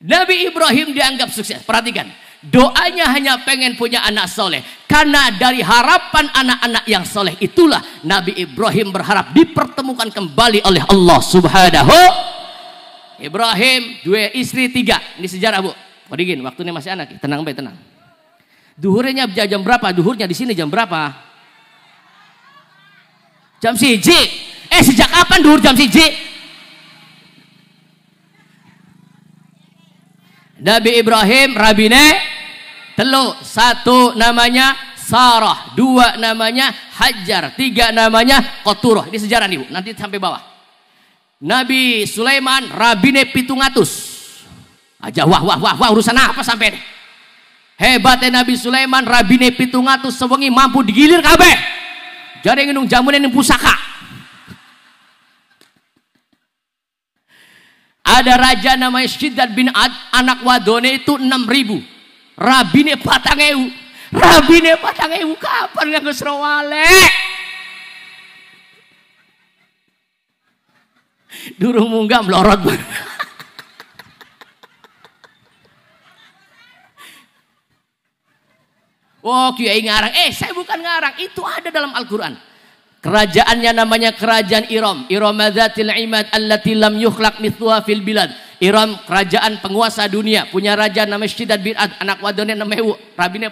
Nabi Ibrahim dianggap sukses. Perhatikan. Doanya hanya pengen punya anak soleh. Karena dari harapan anak-anak yang soleh itulah Nabi Ibrahim berharap dipertemukan kembali oleh Allah subhanahu. Ibrahim, dua istri, tiga. Ini sejarah bu. Wadigin, waktunya masih anak. Tenang baik, tenang. Duhurnya jam berapa? Duhurnya di sini jam berapa? Jam siji. Eh sejak kapan dulu jam siji? Nabi Ibrahim rabine telu satu namanya Sarah, dua namanya Hajar, tiga namanya Koturoh. Ini sejarah nih, Nanti sampai bawah. Nabi Sulaiman rabine pitungatus. Aja wah wah wah wah urusan apa sampai ini? Hebatnya Nabi Sulaiman rabine pitungatus sewengi mampu digilir kabeh. Jadi ngenung jamu ini pusaka. Ada raja namanya Syiddad bin Ad, anak wadone itu 6000. Rabine patang ewu. Rabine patang ewu kapan gak kesrawale? Durung munggah melorot. oh, kiai ngarang. Eh, saya bukan ngarang. Itu ada dalam Al-Qur'an. Kerajaannya namanya Kerajaan Iram. adzatil imad allati lam yukhlaq mithluha fil bilad. Iram kerajaan penguasa dunia, punya raja namanya Syidat bin Ad, anak patang Ewu. rabine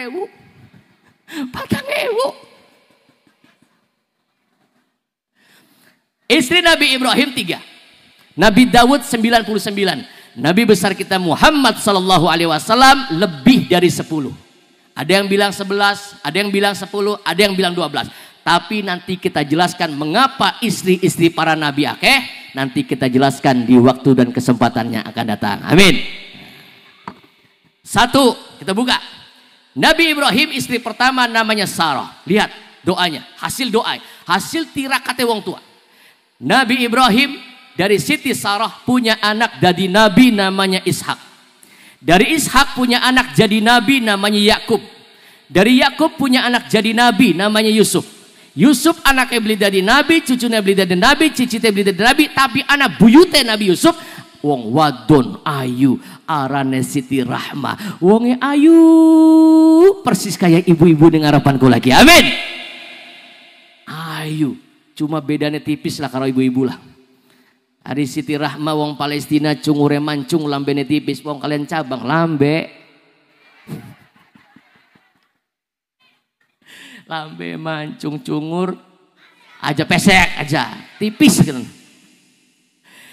Ewu. *laughs* Patang Ewu. Istri Nabi Ibrahim tiga. Nabi Dawud 99. Nabi besar kita Muhammad Sallallahu Alaihi Wasallam lebih dari sepuluh. Ada yang bilang sebelas, ada yang bilang sepuluh, ada yang bilang dua belas. Tapi nanti kita jelaskan mengapa istri-istri para nabi akeh. Nanti kita jelaskan di waktu dan kesempatannya akan datang. Amin. Satu, kita buka. Nabi Ibrahim istri pertama namanya Sarah. Lihat doanya, hasil doa, hasil tirakatnya wong tua. Nabi Ibrahim dari Siti Sarah punya anak jadi nabi namanya Ishak. Dari Ishak punya anak jadi nabi namanya Yakub. Dari Yakub punya anak jadi nabi namanya Yusuf. Yusuf anaknya beli dari nabi, cucunya beli dari nabi, cicitnya beli dari nabi, tapi anak buyutnya Nabi Yusuf wong wadon ayu arane Siti Rahma. Wonge ayu persis kayak ibu-ibu dengan harapanku lagi. Amin. Ayu, cuma bedanya tipis lah kalau ibu-ibu lah. Hari Siti Rahma wong Palestina cungure mancung lambene tipis wong kalian cabang lambe. *laughs* lambe mancung cungur aja pesek aja tipis kan.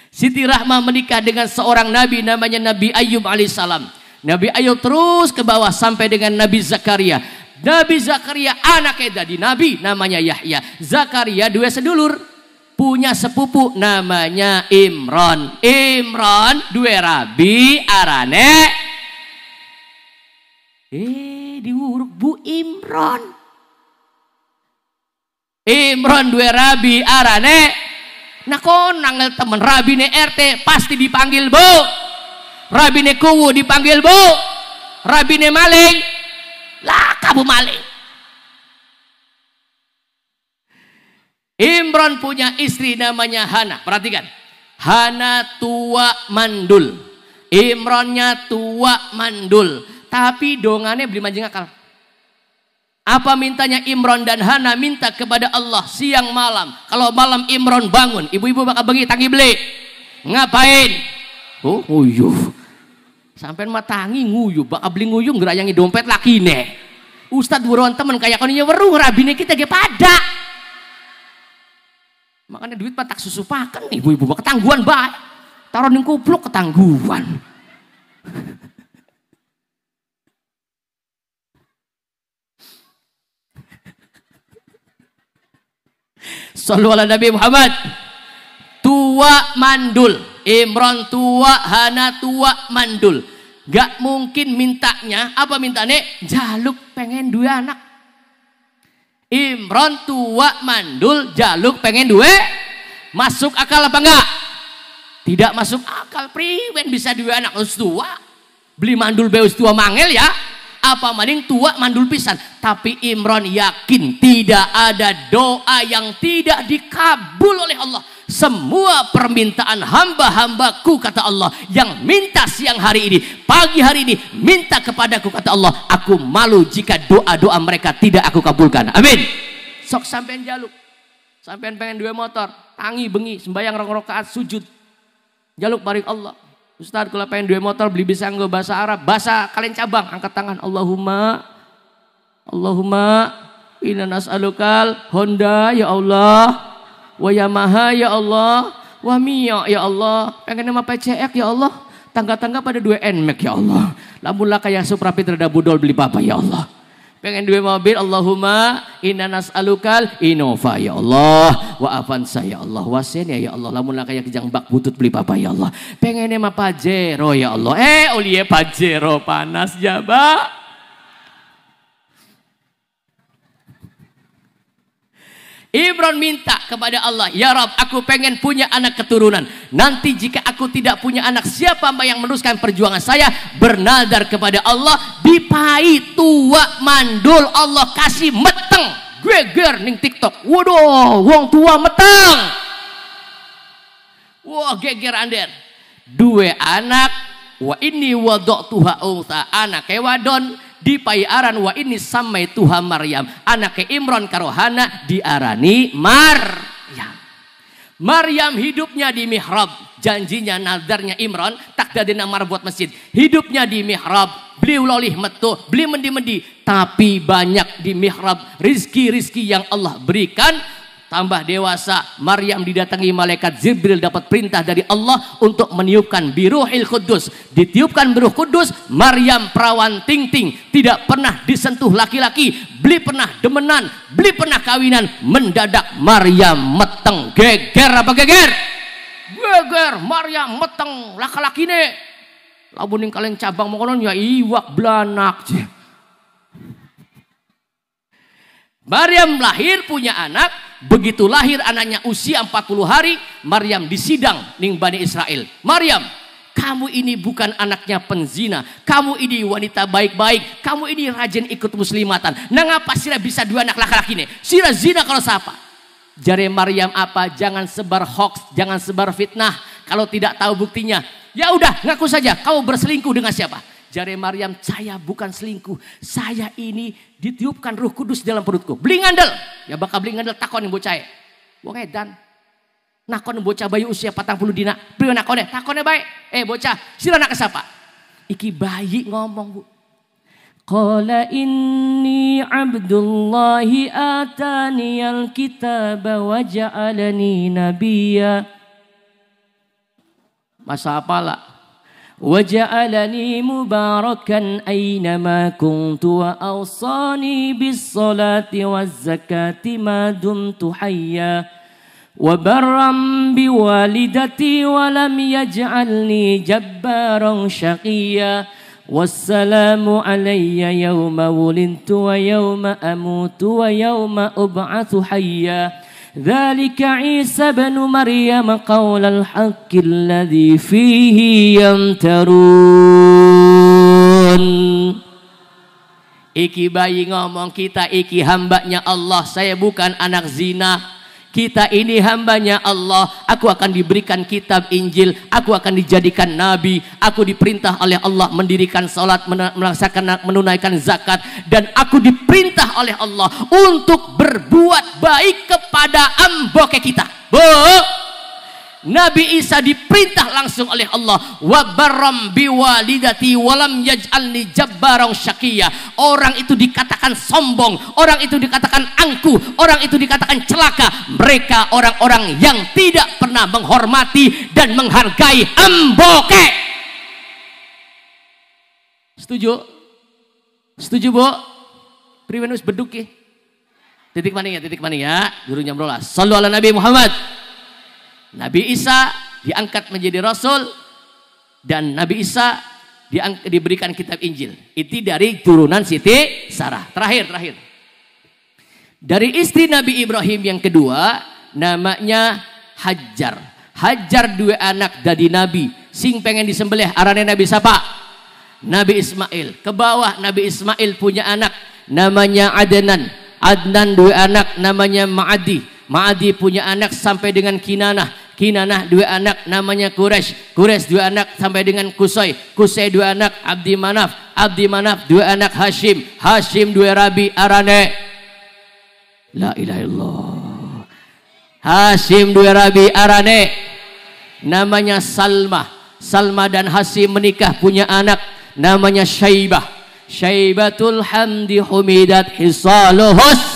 Siti Rahma menikah dengan seorang nabi namanya Nabi Ayub alaihissalam. Nabi Ayub terus ke bawah sampai dengan Nabi Zakaria. Nabi Zakaria anaknya dari nabi namanya Yahya. Zakaria dua sedulur punya sepupu namanya Imron. Imron dua rabi arane. Eh diuruk Bu Imron. Imron dua rabi arane. Nah kon nangel temen rabi ne RT pasti dipanggil Bu. Rabi ne kuwu dipanggil Bu. Rabi ne maling. Lah kamu maling. Imron punya istri namanya Hana. Perhatikan. Hana tua mandul. Imronnya tua mandul. Tapi dongannya beli mancing akal. Apa mintanya Imron dan Hana minta kepada Allah siang malam. Kalau malam Imron bangun, ibu-ibu bakal bagi tangi beli. Ngapain? Oh, uyuh. Sampai tangi nguyuh, bakal beli nguyuh ngerayangi dompet laki nih. Ustadz buruan temen kayak koninya Weru, rabine kita ge padak. Makanya duit mah tak susu pakan nih ibu-ibu. Ketangguhan baik. Taruh di kupluk ketangguhan. Sallu ala Nabi Muhammad. Tua mandul. Imron tua, Hana tua mandul. Gak mungkin mintanya, apa mintanya? Jaluk pengen dua anak. Imron tua mandul jaluk pengen duit masuk akal apa enggak? Tidak masuk akal priwen bisa dua anak us tua beli mandul beus tua mangel ya apa maning tua mandul pisan tapi Imron yakin tidak ada doa yang tidak dikabul oleh Allah semua permintaan hamba-hambaku kata Allah yang minta siang hari ini pagi hari ini minta kepadaku kata Allah aku malu jika doa-doa mereka tidak aku kabulkan amin sok sampean jaluk sampean pengen dua motor tangi bengi sembahyang rong rokaat sujud jaluk barik Allah Ustaz kalau pengen dua motor beli bisa nggak bahasa Arab bahasa kalian cabang angkat tangan Allahumma Allahumma inna nas'alukal Honda ya Allah Wa Yamaha ya Allah. Wa Mio ya Allah. Pengen nama PCX ya Allah. Tangga-tangga pada dua NMAX ya Allah. Lamun laka yang supra terhadap budol beli papa ya Allah. Pengen dua mobil Allahumma inna nas'alukal inova ya Allah wa saya ya Allah wa ya Allah lamun lah kayak kejang bak butut beli papa ya Allah pengen mah Pajero ya Allah eh uliye Pajero panas jabak Imran minta kepada Allah, Ya Rab, aku pengen punya anak keturunan. Nanti jika aku tidak punya anak, siapa yang meneruskan perjuangan saya? Bernadar kepada Allah, dipai tua mandul Allah kasih meteng. Geger ning TikTok. Waduh, wong tua meteng. Wah, geger ander. Dua anak, wa ini wadok tuha unta anak kayak wadon di payaran wa ini samai Tuhan Maryam anak ke Imron karohana diarani Maryam Maryam hidupnya di mihrab janjinya nadarnya Imron tak nama buat masjid hidupnya di mihrab beli lolih metu beli mendi-mendi tapi banyak di mihrab rizki-rizki yang Allah berikan tambah dewasa, Maryam didatangi malaikat Jibril dapat perintah dari Allah untuk meniupkan biruhil kudus. Ditiupkan biruh kudus, Maryam perawan ting-ting, tidak pernah disentuh laki-laki, beli pernah demenan, beli pernah kawinan, mendadak Maryam meteng, geger apa geger? Geger, Maryam meteng, laki-laki nih. Labuning kaleng cabang mengkonon ya iwak belanak. Cih. Maryam lahir punya anak, begitu lahir anaknya usia 40 hari, Maryam disidang ning Bani Israel. Maryam, kamu ini bukan anaknya penzina, kamu ini wanita baik-baik, kamu ini rajin ikut muslimatan. Nah ngapa sih? bisa dua anak laki-laki ini? Sira zina kalau siapa? Jare Maryam apa? Jangan sebar hoax, jangan sebar fitnah. Kalau tidak tahu buktinya, ya udah ngaku saja. Kamu berselingkuh dengan siapa? Jari Maryam, saya bukan selingkuh. Saya ini ditiupkan ruh kudus dalam perutku. Beli ngandel. Ya bakal beli ngandel takon bocah. Wong edan. Nakon bocah bayi usia 40 dina. ya, takon Takone baik. Eh bocah, sila nak siapa? Iki bayi ngomong bu. Qala inni abdullahi kita bawa wa ja'alani nabiya. Masa apalah وجعلني مباركا أينما كنت وأوصاني بالصلاة والزكاة ما دمت حيا وبرا بوالدتي ولم يجعلني جبارا شقيا والسلام علي يوم ولدت ويوم أموت ويوم أبعث حيا ذلك عيسى بن مريم قول الحق الذي فيه يمترون Iki bayi ngomong kita iki hambanya Allah Saya bukan anak zina kita ini hambanya Allah. Aku akan diberikan kitab Injil. Aku akan dijadikan nabi. Aku diperintah oleh Allah mendirikan salat, melaksanakan, menunaikan zakat. Dan aku diperintah oleh Allah untuk berbuat baik kepada amboke kita. Bo, Nabi Isa diperintah langsung oleh Allah wa barram biwalidati walam yaj'alni jabbaran syakia orang itu dikatakan sombong orang itu dikatakan angku orang itu dikatakan celaka mereka orang-orang yang tidak pernah menghormati dan menghargai emboke setuju setuju bu priwenus beduki titik mana ya titik mana ya gurunya merola Shallu ala nabi Muhammad Nabi Isa diangkat menjadi rasul dan Nabi Isa diberikan kitab Injil. Itu dari turunan Siti Sarah. Terakhir, terakhir. Dari istri Nabi Ibrahim yang kedua namanya Hajar. Hajar dua anak dari Nabi. Sing pengen disembelih arane Nabi siapa? Nabi Ismail. Ke bawah Nabi Ismail punya anak namanya Adnan. Adnan dua anak namanya Ma'adi. Ma'adi punya anak sampai dengan Kinanah. Kinanah dua anak namanya Quraisy, Quraisy dua anak sampai dengan Kusai, Kusai dua anak Abdi Manaf, Abdi Manaf dua anak Hashim, Hashim dua Rabi Arane. La ilaha illallah. Hashim dua Rabi Arane namanya Salma. Salma dan Hashim menikah punya anak namanya Syaibah. Syaibatul Hamdi Humidat Hisaluhus.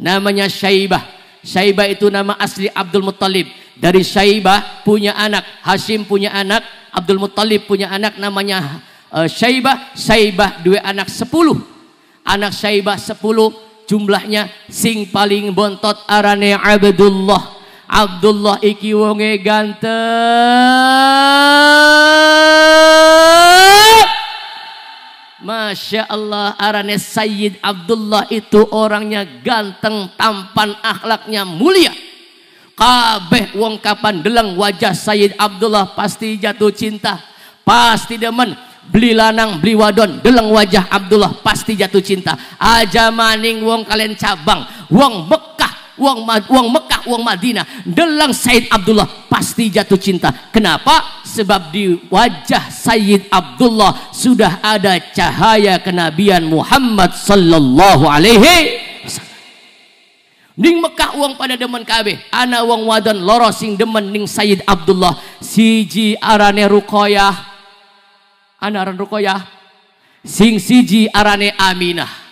Namanya Syaibah Saibah itu nama asli Abdul Muttalib. Dari Saibah punya anak, Hashim punya anak, Abdul Muttalib punya anak namanya uh, eh, Saibah. Saibah dua anak sepuluh. Anak Saibah sepuluh jumlahnya sing paling bontot arane Abdullah. Abdullah iki wonge ganteng. Masya Allah arane Sayyid Abdullah itu orangnya ganteng, tampan, akhlaknya mulia. Kabeh wong kapan deleng wajah Sayyid Abdullah pasti jatuh cinta, pasti demen. Beli lanang, beli wadon, deleng wajah Abdullah pasti jatuh cinta. Aja maning wong kalian cabang, wong Mekah Uang uang Mekah, uang Madinah, delang Said Abdullah pasti jatuh cinta. Kenapa? Sebab di wajah Said Abdullah sudah ada cahaya kenabian Muhammad sallallahu alaihi wasallam. Ning Mekah uang pada demen kabeh. Ana uang Wadon loro sing demen ning Said Abdullah siji arane Ruqayyah. Ana aran Ruqayyah. Sing siji arane Aminah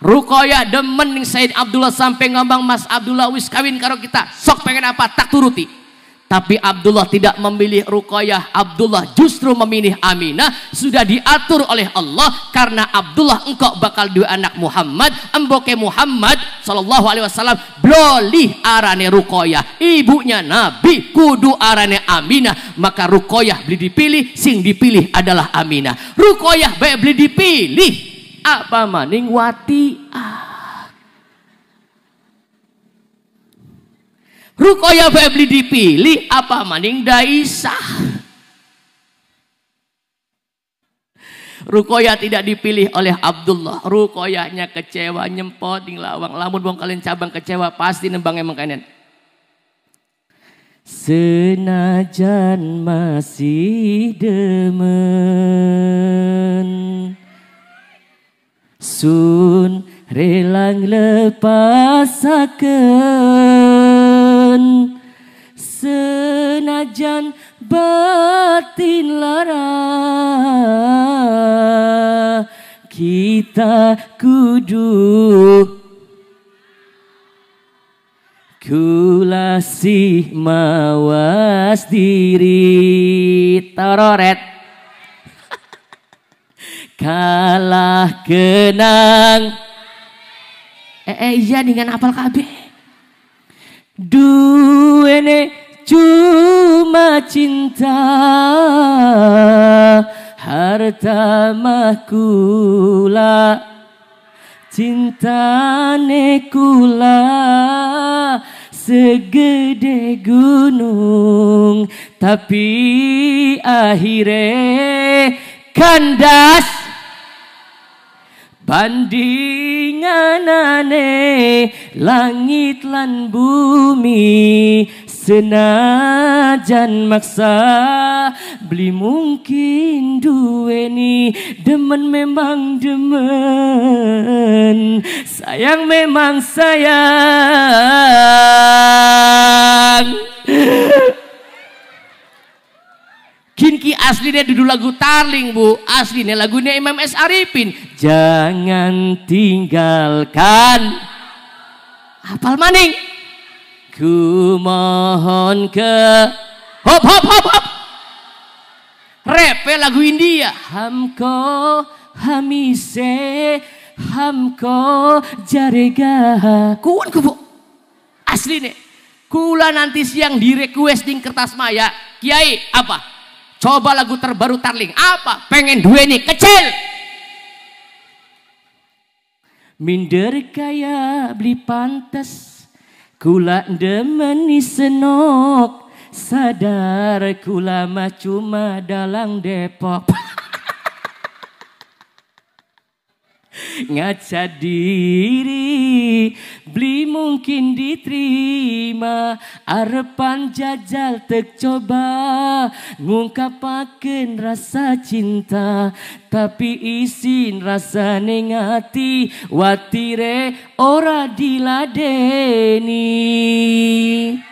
Rukoya demen ning Said Abdullah sampai ngambang Mas Abdullah wis kawin karo kita. Sok pengen apa tak turuti. Tapi Abdullah tidak memilih Rukoya, Abdullah justru memilih Aminah. Sudah diatur oleh Allah. Karena Abdullah engkau bakal dua anak Muhammad. Emboke Muhammad. Sallallahu alaihi wasallam. Blolih arane Rukoya, Ibunya Nabi. Kudu arane Aminah. Maka Rukoya beli dipilih. Sing dipilih adalah Aminah. Rukoya beli dipilih apa maning wati ah. Rukoya Febri dipilih apa maning daisah. Rukoya tidak dipilih oleh Abdullah. Rukoyanya kecewa, nyempot, lawang. Lamun bong kalian cabang kecewa, pasti nembang emang kainan. Senajan masih demen Sun relang lepasaken senajan batin lara kita kudu kulasih mawas diri tororet kalah kenang, eh, eh iya dengan apal KB. duene cuma cinta harta makula cintane kula segede gunung tapi akhirnya kandas Bandinganane langit lan bumi senajan maksa beli mungkin ini demen memang demen sayang memang sayang Kinki aslinya duduk lagu tarling bu. Aslinya lagunya Imam S. Arifin. Jangan tinggalkan. Apal maning. Ku mohon ke. Hop hop hop hop. Repe lagu India. Hamko hamise hamko jarega. Kuan ku bu. Aslinya. Kula nanti siang di requesting kertas maya. Kiai apa? Coba lagu terbaru Tarling. Apa? Pengen duit nih kecil. Minder kaya beli pantas. Kula demen senok. Sadar kula mah cuma dalang Depok. *laughs* Ngaca diri Beli mungkin diterima Arepan jajal tercoba coba Ngungkapakan rasa cinta Tapi isin rasa nengati Watire ora diladeni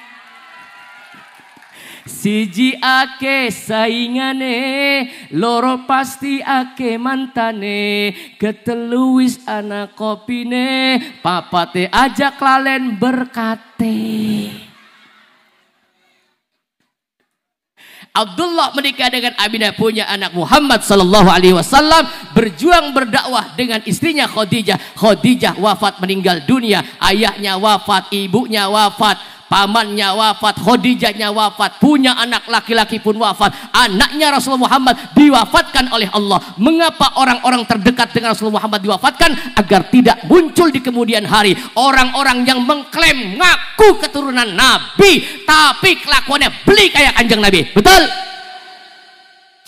Siji ake saingane, loro pasti ake mantane, Keteluis anak anak kopine, papate ajak lalen berkate. Abdullah menikah dengan Aminah punya anak Muhammad sallallahu alaihi wasallam berjuang berdakwah dengan istrinya Khadijah. Khadijah wafat meninggal dunia, ayahnya wafat, ibunya wafat, pamannya wafat, Khadijahnya wafat, punya anak laki-laki pun wafat, anaknya Rasul Muhammad diwafatkan oleh Allah. Mengapa orang-orang terdekat dengan Rasul Muhammad diwafatkan? Agar tidak muncul di kemudian hari orang-orang yang mengklaim ngaku keturunan Nabi, tapi kelakuannya beli kayak anjing Nabi. Betul?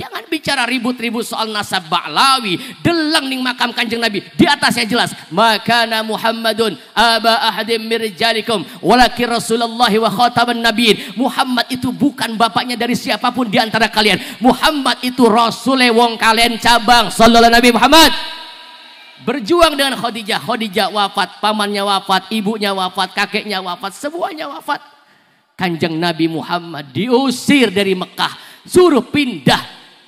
Jangan bicara ribut-ribut soal nasab Ba'lawi. Delang ning makam kanjeng Nabi. Di atasnya jelas. Makana Muhammadun aba ahadim mirjalikum. Walaki Rasulullahi wa khataban nabiin. Muhammad itu bukan bapaknya dari siapapun di antara kalian. Muhammad itu Rasul wong kalian cabang. Sallallahu Nabi Muhammad. Berjuang dengan Khadijah. Khadijah wafat, pamannya wafat, ibunya wafat, kakeknya wafat, semuanya wafat. Kanjeng Nabi Muhammad diusir dari Mekah, suruh pindah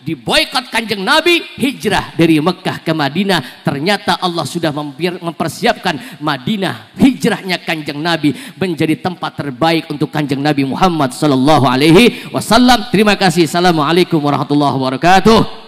diboykot kanjeng Nabi hijrah dari Mekah ke Madinah ternyata Allah sudah mempersiapkan Madinah hijrahnya kanjeng Nabi menjadi tempat terbaik untuk kanjeng Nabi Muhammad Sallallahu Alaihi Wasallam terima kasih Assalamualaikum warahmatullahi wabarakatuh